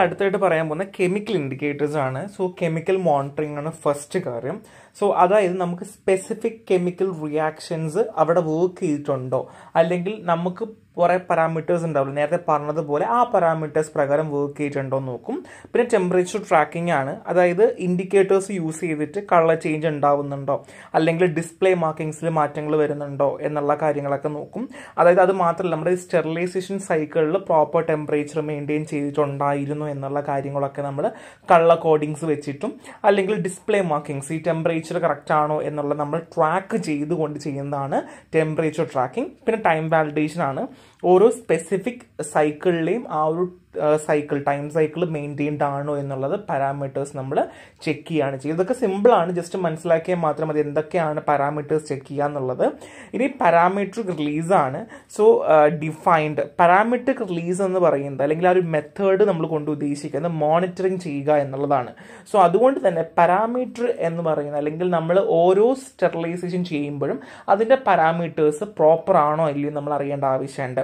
അടുത്തായിട്ട് പറയാൻ പോകുന്ന കെമിക്കൽ ഇൻഡിക്കേറ്റേഴ്സ് ആണ് സോ കെമിക്കൽ മോണിറ്ററിംഗ് ആണ് ഫസ്റ്റ് കാര്യം സോ അതായത് നമുക്ക് സ്പെസിഫിക് കെമിക്കൽ റിയാക്ഷൻസ് അവിടെ വർക്ക് ചെയ്തിട്ടുണ്ടോ അല്ലെങ്കിൽ നമുക്ക് കുറേ പാരാമീറ്റേഴ്സ് ഉണ്ടാവില്ല നേരത്തെ പറഞ്ഞതുപോലെ ആ പാരാമീറ്റേഴ്സ് പ്രകാരം വർക്ക് ചെയ്തിട്ടുണ്ടോ എന്ന് നോക്കും പിന്നെ ടെമ്പറേച്ചർ ട്രാക്കിംഗ് ആണ് അതായത് ഇൻഡിക്കേറ്റേഴ്സ് യൂസ് ചെയ്തിട്ട് കളർ ചേഞ്ച് ഉണ്ടാവുന്നുണ്ടോ അല്ലെങ്കിൽ ഡിസ്പ്ലേ മാർക്കിങ്സിൽ മാറ്റങ്ങൾ വരുന്നുണ്ടോ എന്നുള്ള കാര്യങ്ങളൊക്കെ നോക്കും അതായത് അത് മാത്രമല്ല നമ്മുടെ സ്റ്റെറിലൈസേഷൻ സൈക്കിളിൽ പ്രോപ്പർ ടെമ്പറേച്ചർ മെയിൻറ്റെയിൻ ചെയ്തിട്ടുണ്ടായിരുന്നു എന്നുള്ള കാര്യങ്ങളൊക്കെ നമ്മൾ കളർ കോഡിങ്സ് വെച്ചിട്ടും അല്ലെങ്കിൽ ഡിസ്പ്ലേ മാർക്കിങ്സ് ഈ ടെമ്പറേച്ചർ കറക്റ്റ് ആണോ എന്നുള്ള നമ്മൾ ട്രാക്ക് ചെയ്തുകൊണ്ട് ചെയ്യുന്നതാണ് ടെമ്പറേച്ചർ ട്രാക്കിംഗ് പിന്നെ ടൈം വാലിഡേഷൻ ആണ് ഓരോ സ്പെസിഫിക് സൈക്കിളിലെയും ആ ഒരു സൈക്കിൾ ടൈം സൈക്കിൾ മെയിൻറ്റെയിൻഡ് ആണോ എന്നുള്ളത് പാരാമീറ്റേഴ്സ് നമ്മൾ ചെക്ക് ചെയ്യുകയാണ് ചെയ്യുക ഇതൊക്കെ സിമ്പിളാണ് ജസ്റ്റ് മനസ്സിലാക്കിയാൽ മാത്രം മതി എന്തൊക്കെയാണ് പാരാമീറ്റേഴ്സ് ചെക്ക് ചെയ്യുക എന്നുള്ളത് ഇനി പാരാമീറ്റർ റിലീസാണ് സോ ഡിഫൈൻഡ് പാരാമീറ്റർ റിലീസ് എന്ന് പറയുന്നത് അല്ലെങ്കിൽ ആ ഒരു മെത്തേഡ് നമ്മൾ കൊണ്ട് ഉദ്ദേശിക്കുന്നത് മോണിറ്ററിങ് ചെയ്യുക എന്നുള്ളതാണ് സോ അതുകൊണ്ട് തന്നെ പാരാമീറ്റർ എന്ന് പറയുന്നത് അല്ലെങ്കിൽ നമ്മൾ ഓരോ സ്റ്റെറിലൈസേഷൻ ചെയ്യുമ്പോഴും അതിൻ്റെ പാരാമീറ്റേഴ്സ് പ്രോപ്പർ ആണോ ഇല്ലയോ നമ്മൾ അറിയേണ്ട ആവശ്യമുണ്ട്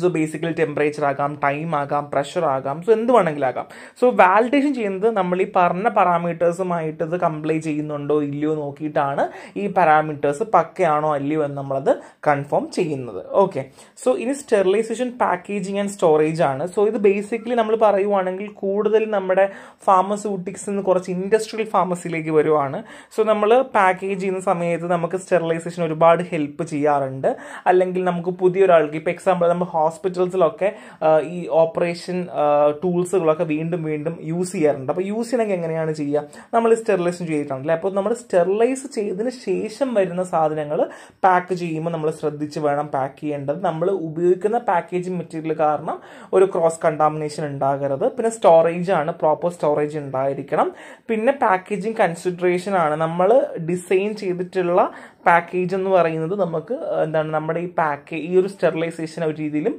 സോ ബേസിക്കലി ടെമ്പറേച്ചർ ആകാം ടൈം ആകാം പ്രഷർ ആകാം സോ എന്ത് വേണമെങ്കിലും ആകാം സോ വാലിഡേഷൻ ചെയ്യുന്നത് നമ്മൾ ഈ പറഞ്ഞ പാരാമീറ്റേഴ്സുമായിട്ട് ഇത് കംപ്ലൈ ചെയ്യുന്നുണ്ടോ ഇല്ലയോ നോക്കിയിട്ടാണ് ഈ പാരാമീറ്റേഴ്സ് പക്കയാണോ അല്ലയോ എന്ന് നമ്മളത് കൺഫേം ചെയ്യുന്നത് ഓക്കെ സോ ഇനി സ്റ്റെറിലൈസേഷൻ പാക്കേജിങ് ആൻഡ് സ്റ്റോറേജ് ആണ് സോ ഇത് ബേസിക്കലി നമ്മൾ പറയുവാണെങ്കിൽ കൂടുതൽ നമ്മുടെ ഫാർമസ്യൂട്ടിക്സ് നിന്ന് കുറച്ച് ഇൻഡസ്ട്രിയൽ ഫാർമസിയിലേക്ക് വരുവാണ് സോ നമ്മൾ പാക്കേജ് ചെയ്യുന്ന സമയത്ത് നമുക്ക് സ്റ്റെറിലൈസേഷൻ ഒരുപാട് ഹെൽപ്പ് ചെയ്യാറുണ്ട് അല്ലെങ്കിൽ നമുക്ക് പുതിയൊരാൾക്ക് ഇപ്പോൾ എക്സാമ്പിൾ നമ്മൾ ഹോസ്പിറ്റൽസിലൊക്കെ ഈ ഓപ്പറേഷൻ ടൂൾസുകളൊക്കെ വീണ്ടും വീണ്ടും യൂസ് ചെയ്യാറുണ്ട് അപ്പോൾ യൂസ് ചെയ്യണമെങ്കിൽ എങ്ങനെയാണ് ചെയ്യുക നമ്മൾ സ്റ്റെറിലൈസ് ചെയ്തിട്ടുണ്ടല്ലേ അപ്പോൾ നമ്മൾ സ്റ്റെറിലൈസ് ചെയ്തതിന് ശേഷം വരുന്ന സാധനങ്ങൾ പാക്ക് ചെയ്യുമ്പോൾ നമ്മൾ ശ്രദ്ധിച്ച് വേണം പാക്ക് ചെയ്യേണ്ടത് നമ്മൾ ഉപയോഗിക്കുന്ന പാക്കേജിങ് മെറ്റീരിയൽ കാരണം ഒരു ക്രോസ് കണ്ടാമിനേഷൻ ഉണ്ടാകരുത് പിന്നെ സ്റ്റോറേജ് ആണ് പ്രോപ്പർ സ്റ്റോറേജ് ഉണ്ടായിരിക്കണം പിന്നെ പാക്കേജിങ് കൺസിഡറേഷൻ ആണ് നമ്മൾ ഡിസൈൻ ചെയ്തിട്ടുള്ള പാക്കേജ് എന്ന് പറയുന്നത് നമുക്ക് എന്താണ് നമ്മുടെ ഈ പാക്കേജ് ഈ ഒരു സ്റ്റെറിലൈസേഷൻ ഒരു രീതിയിലും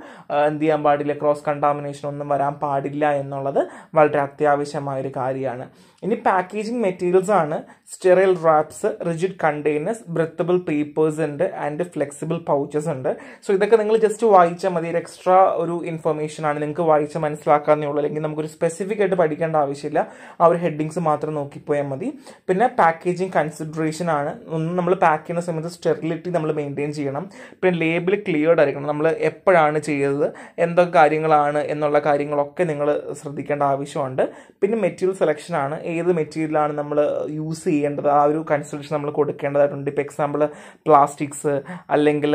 എന്ത് ചെയ്യാൻ പാടില്ല ക്രോസ് കണ്ടാമിനേഷൻ ഒന്നും വരാൻ പാടില്ല എന്നുള്ളത് വളരെ അത്യാവശ്യമായ ഒരു കാര്യമാണ് ഇനി പാക്കേജിങ് മെറ്റീരിയൽസ് ആണ് sterile wraps rigid containers breathable papers ഉണ്ട് ആൻഡ് ഫ്ലെക്സിബിൾ പൗച്ചസ് ഉണ്ട് സോ ഇതൊക്കെ നിങ്ങൾ ജസ്റ്റ് വായിച്ചാൽ മതി ഒരു എക്സ്ട്രാ ഒരു ഇൻഫർമേഷൻ ആണ് നിങ്ങൾക്ക് വായിച്ച് മനസ്സിലാക്കാന്നേ ഉള്ളൂ അല്ലെങ്കിൽ നമുക്കൊരു സ്പെസിഫിക് ആയിട്ട് പഠിക്കേണ്ട ആവശ്യമില്ല ആ ഒരു ഹെഡിങ്സ് മാത്രം നോക്കിപ്പോയാൽ മതി പിന്നെ പാക്കേജിങ് കൺസിഡറേഷൻ ആണ് ഒന്ന് നമ്മൾ പാക്ക് ചെയ്യുന്ന സമയത്ത് സ്റ്റെറിലിറ്റി നമ്മൾ മെയിൻറ്റെയിൻ ചെയ്യണം പിന്നെ ലേബിൾ ക്ലിയർഡ് ആയിരിക്കണം നമ്മൾ എപ്പോഴാണ് ചെയ്തത് എന്തൊക്കെ കാര്യങ്ങളാണ് എന്നുള്ള കാര്യങ്ങളൊക്കെ നിങ്ങൾ ശ്രദ്ധിക്കേണ്ട ആവശ്യമുണ്ട് പിന്നെ മെറ്റീരിയൽ സെലക്ഷനാണ് ഏത് മെറ്റീരിയലാണ് നമ്മൾ യൂസ് ചെയ്യേണ്ടത് ആ ഒരു കൺസൾട്ടേഷൻ നമ്മൾ കൊടുക്കേണ്ടതായിട്ടുണ്ട് ഇപ്പോൾ എക്സാമ്പിൾ പ്ലാസ്റ്റിക്സ് അല്ലെങ്കിൽ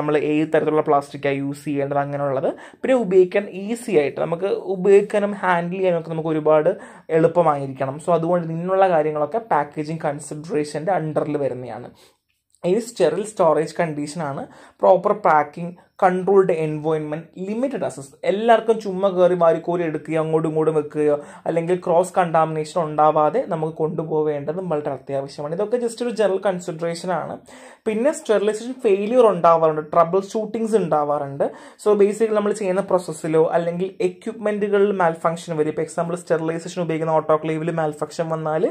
നമ്മൾ ഏത് തരത്തിലുള്ള പ്ലാസ്റ്റിക്കാണ് യൂസ് ചെയ്യേണ്ടത് അങ്ങനെയുള്ളത് പിന്നെ ഉപയോഗിക്കാൻ ഈസി ആയിട്ട് നമുക്ക് ഉപയോഗിക്കാനും ഹാൻഡിൽ ചെയ്യാനൊക്കെ നമുക്ക് ഒരുപാട് എളുപ്പമായിരിക്കണം സോ അതുകൊണ്ട് നിന്നുള്ള കാര്യങ്ങളൊക്കെ പാക്കേജിങ് കൺസിഡറേഷൻ്റെ അണ്ടറിൽ വരുന്നതാണ് ഈ സ്റ്റെറിൽ സ്റ്റോറേജ് കണ്ടീഷനാണ് proper packing controlled environment limited access എല്ലാവർക്കും ചുമ്മാ കയറി വാരിക്കോരി എടുക്കുകയോ അങ്ങോട്ടും ഇങ്ങോട്ടും വെക്കുകയോ അല്ലെങ്കിൽ ക്രോസ് കണ്ടാമിനേഷൻ ഉണ്ടാവാതെ നമുക്ക് കൊണ്ടുപോകേണ്ടതും വളരെ അത്യാവശ്യമാണ് ഇതൊക്കെ ജസ്റ്റ് ഒരു ജനറൽ കൺസിഡറേഷൻ ആണ് പിന്നെ സ്റ്റെറിലൈസേഷൻ ഫെയിലിയർ ഉണ്ടാവാറുണ്ട് ട്രബിൾ ഷൂട്ടിങ്സ് ഉണ്ടാവാറുണ്ട് സോ ബേസിക്കലി നമ്മൾ ചെയ്യുന്ന പ്രോസസ്സിലോ അല്ലെങ്കിൽ എക്യുപ്മെന്റുകളിൽ മാൽഫങ്ഷൻ വരും ഇപ്പോൾ എക്സാമ്പിൾ സ്റ്റെറിലൈസേഷൻ ഉപയോഗിക്കുന്ന ഓട്ടോക്ലേവിൽ മാൽഫങ്ഷൻ വന്നാൽ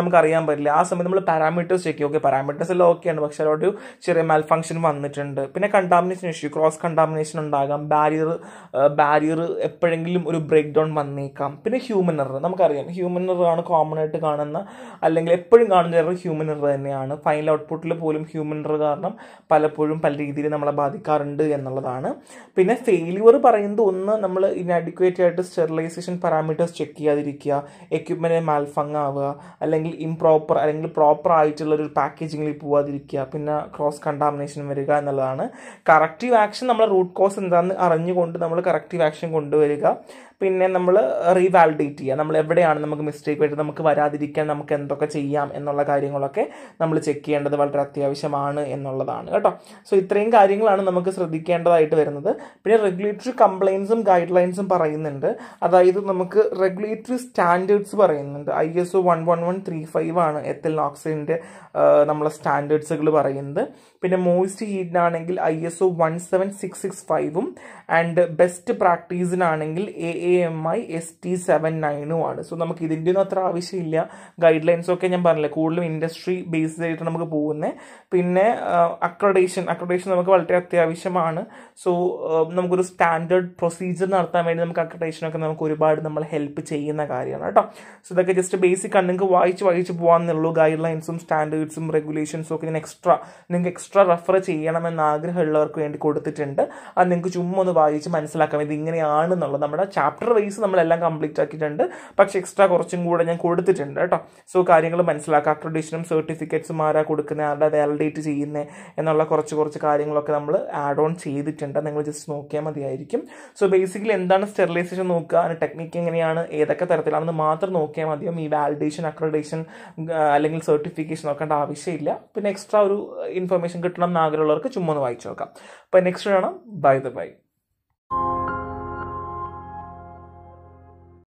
നമുക്കറിയാൻ പറ്റില്ല ആ സമയത്ത് നമ്മൾ പാരാമീറ്റേഴ്സ് ചെക്ക് ഓക്കെ പാരാമീറ്റേഴ്സ് എല്ലാം ഓക്കെയാണ് പക്ഷേ അവിടെ ഒരു ചെറിയ മാൽഫങ്ഷൻ വന്നിട്ടുണ്ട് പിന്നെ contamination issue cross cross contamination ഉണ്ടാകാം ബാരിയർ ബാരിയർ എപ്പോഴെങ്കിലും ഒരു ബ്രേക്ക് ഡൗൺ വന്നേക്കാം പിന്നെ ഹ്യൂമൻ എറർ നമുക്കറിയാം ഹ്യൂമൻ എറർ ആണ് കോമൺ ആയിട്ട് കാണുന്ന അല്ലെങ്കിൽ എപ്പോഴും കാണുന്ന എറർ ഹ്യൂമൻ എറർ തന്നെയാണ് ഫൈനൽ ഔട്ട്പുട്ടിൽ പോലും ഹ്യൂമൻ എറർ കാരണം പലപ്പോഴും പല രീതിയിൽ നമ്മളെ ബാധിക്കാറുണ്ട് എന്നുള്ളതാണ് പിന്നെ ഫെയിലിയർ പറയുന്നത് ഒന്ന് നമ്മൾ ഇൻഅഡിക്വേറ്റ് ആയിട്ട് സ്റ്റെറിലൈസേഷൻ പാരാമീറ്റേഴ്സ് ചെക്ക് ചെയ്യാതിരിക്കുക എക്യുപ്മെൻറ്റ് മാൽഫങ് ആവുക അല്ലെങ്കിൽ ഇംപ്രോപ്പർ അല്ലെങ്കിൽ പ്രോപ്പർ ആയിട്ടുള്ള ഒരു പാക്കേജിങ്ങിൽ പോവാതിരിക്കുക പിന്നെ ക്രോസ് കണ്ടാമിനേഷൻ വരിക എന്നുള്ളതാണ് കറക്റ്റീവ് ആക്ഷൻ നമ്മളെ റൂട്ട് കോസ് എന്താണെന്ന് അറിഞ്ഞുകൊണ്ട് നമ്മൾ കറക്റ്റീവ് ആക്ഷൻ കൊണ്ടുവരിക പിന്നെ നമ്മൾ റീവാലിഡേറ്റ് ചെയ്യുക നമ്മൾ എവിടെയാണ് നമുക്ക് മിസ്റ്റേക്ക് വരുന്നത് നമുക്ക് വരാതിരിക്കാൻ നമുക്ക് എന്തൊക്കെ ചെയ്യാം എന്നുള്ള കാര്യങ്ങളൊക്കെ നമ്മൾ ചെക്ക് ചെയ്യേണ്ടത് വളരെ അത്യാവശ്യമാണ് എന്നുള്ളതാണ് കേട്ടോ സോ ഇത്രയും കാര്യങ്ങളാണ് നമുക്ക് ശ്രദ്ധിക്കേണ്ടതായിട്ട് വരുന്നത് പിന്നെ റെഗുലേറ്ററി കംപ്ലയിൻസും ഗൈഡ് ലൈൻസും പറയുന്നുണ്ട് അതായത് നമുക്ക് റെഗുലേറ്ററി സ്റ്റാൻഡേർഡ്സ് പറയുന്നുണ്ട് I S O one one one three five ആണ് എത്തിൽ ഓക്സിജൻ്റെ നമ്മളെ സ്റ്റാൻഡേർഡ്സുകൾ പറയുന്നത് പിന്നെ മോയിസ്റ്റ് ഹീറ്റിനാണെങ്കിൽ I S O one seven six six ഫൈവും ആൻഡ് ബെസ്റ്റ് പ്രാക്ടീസിനാണെങ്കിൽ A A M I S T seven ആണ് സോ നമുക്ക് ഇതിൻ്റെ ഒന്നും അത്ര ആവശ്യമില്ല ഗൈഡ് ലൈൻസ് ഒക്കെ ഞാൻ പറഞ്ഞില്ല കൂടുതലും ഇൻഡസ്ട്രി ബേസ്ഡ് ആയിട്ട് നമുക്ക് പോകുന്നത് പിന്നെ അക്രഡേഷൻ അക്രഡേഷൻ നമുക്ക് വളരെ അത്യാവശ്യമാണ് സോ നമുക്കൊരു സ്റ്റാൻഡേർഡ് പ്രൊസീജിയർ നടത്താൻ വേണ്ടി നമുക്ക് അക്രഡേഷനൊക്കെ നമുക്ക് ഒരുപാട് നമ്മൾ ഹെൽപ്പ് ചെയ്യുന്ന കാര്യമാണ് കേട്ടോ സോ ഇതൊക്കെ ജസ്റ്റ് ബേസിക് ആണ് നിങ്ങൾക്ക് വായിച്ച് വായിച്ച് പോകാമെന്നുള്ളൂ ഗൈഡ് ലൈൻസും സ്റ്റാൻഡേർഡ്സും റെഗുലേഷൻസും ഒക്കെ ഞാൻ എക്സ്ട്രാ നിങ്ങൾക്ക് എക്സ്ട്രാ റെഫർ ചെയ്യണമെന്ന് ആഗ്രഹമുള്ളവർക്ക് വേണ്ടി കൊടുത്തിട്ടുണ്ട് അത് നിങ്ങൾക്ക് ചുമ്മാ ഒന്ന് വായിച്ച് മനസ്സിലാക്കാം ഇത് ഇങ്ങനെയാണെന്നുള്ളത് നമ്മുടെ ചാപ്റ്റർ ചാപ്റ്റർ വൈസ് നമ്മളെല്ലാം കംപ്ലീറ്റ് ആക്കിയിട്ടുണ്ട് പക്ഷെ എക്സ്ട്രാ കുറച്ചും കൂടെ ഞാൻ കൊടുത്തിട്ടുണ്ട് കേട്ടോ സോ കാര്യങ്ങൾ മനസ്സിലാക്കുക അക്രഡിഷനും സർട്ടിഫിക്കറ്റ്സും ആരാ കൊടുക്കുന്നത് ആരുടെ വാലിഡേറ്റ് ചെയ്യുന്നത് എന്നുള്ള കുറച്ച് കുറച്ച് കാര്യങ്ങളൊക്കെ നമ്മൾ ആഡ് ഓൺ ചെയ്തിട്ടുണ്ട് നിങ്ങൾ ജസ്റ്റ് നോക്കിയാൽ മതിയായിരിക്കും സോ ബേസിക്കലി എന്താണ് സ്റ്റെറിലൈസേഷൻ നോക്കുക അതിന് ടെക്നിക്ക് എങ്ങനെയാണ് ഏതൊക്കെ തരത്തിലാണെന്ന് മാത്രം നോക്കിയാൽ മതിയും ഈ വാലിഡേഷൻ അക്രഡിഷൻ അല്ലെങ്കിൽ സർട്ടിഫിക്കേഷൻ നോക്കേണ്ട ആവശ്യമില്ല പിന്നെ എക്സ്ട്രാ ഒരു ഇൻഫർമേഷൻ കിട്ടണം എന്ന് ആഗ്രഹമുള്ളവർക്ക് ചുമ്മാ ഒന്ന് വായിച്ചു നോക്കാം അപ്പോൾ നെക്സ്റ്റ് കാണാം ബൈ ദ ബൈ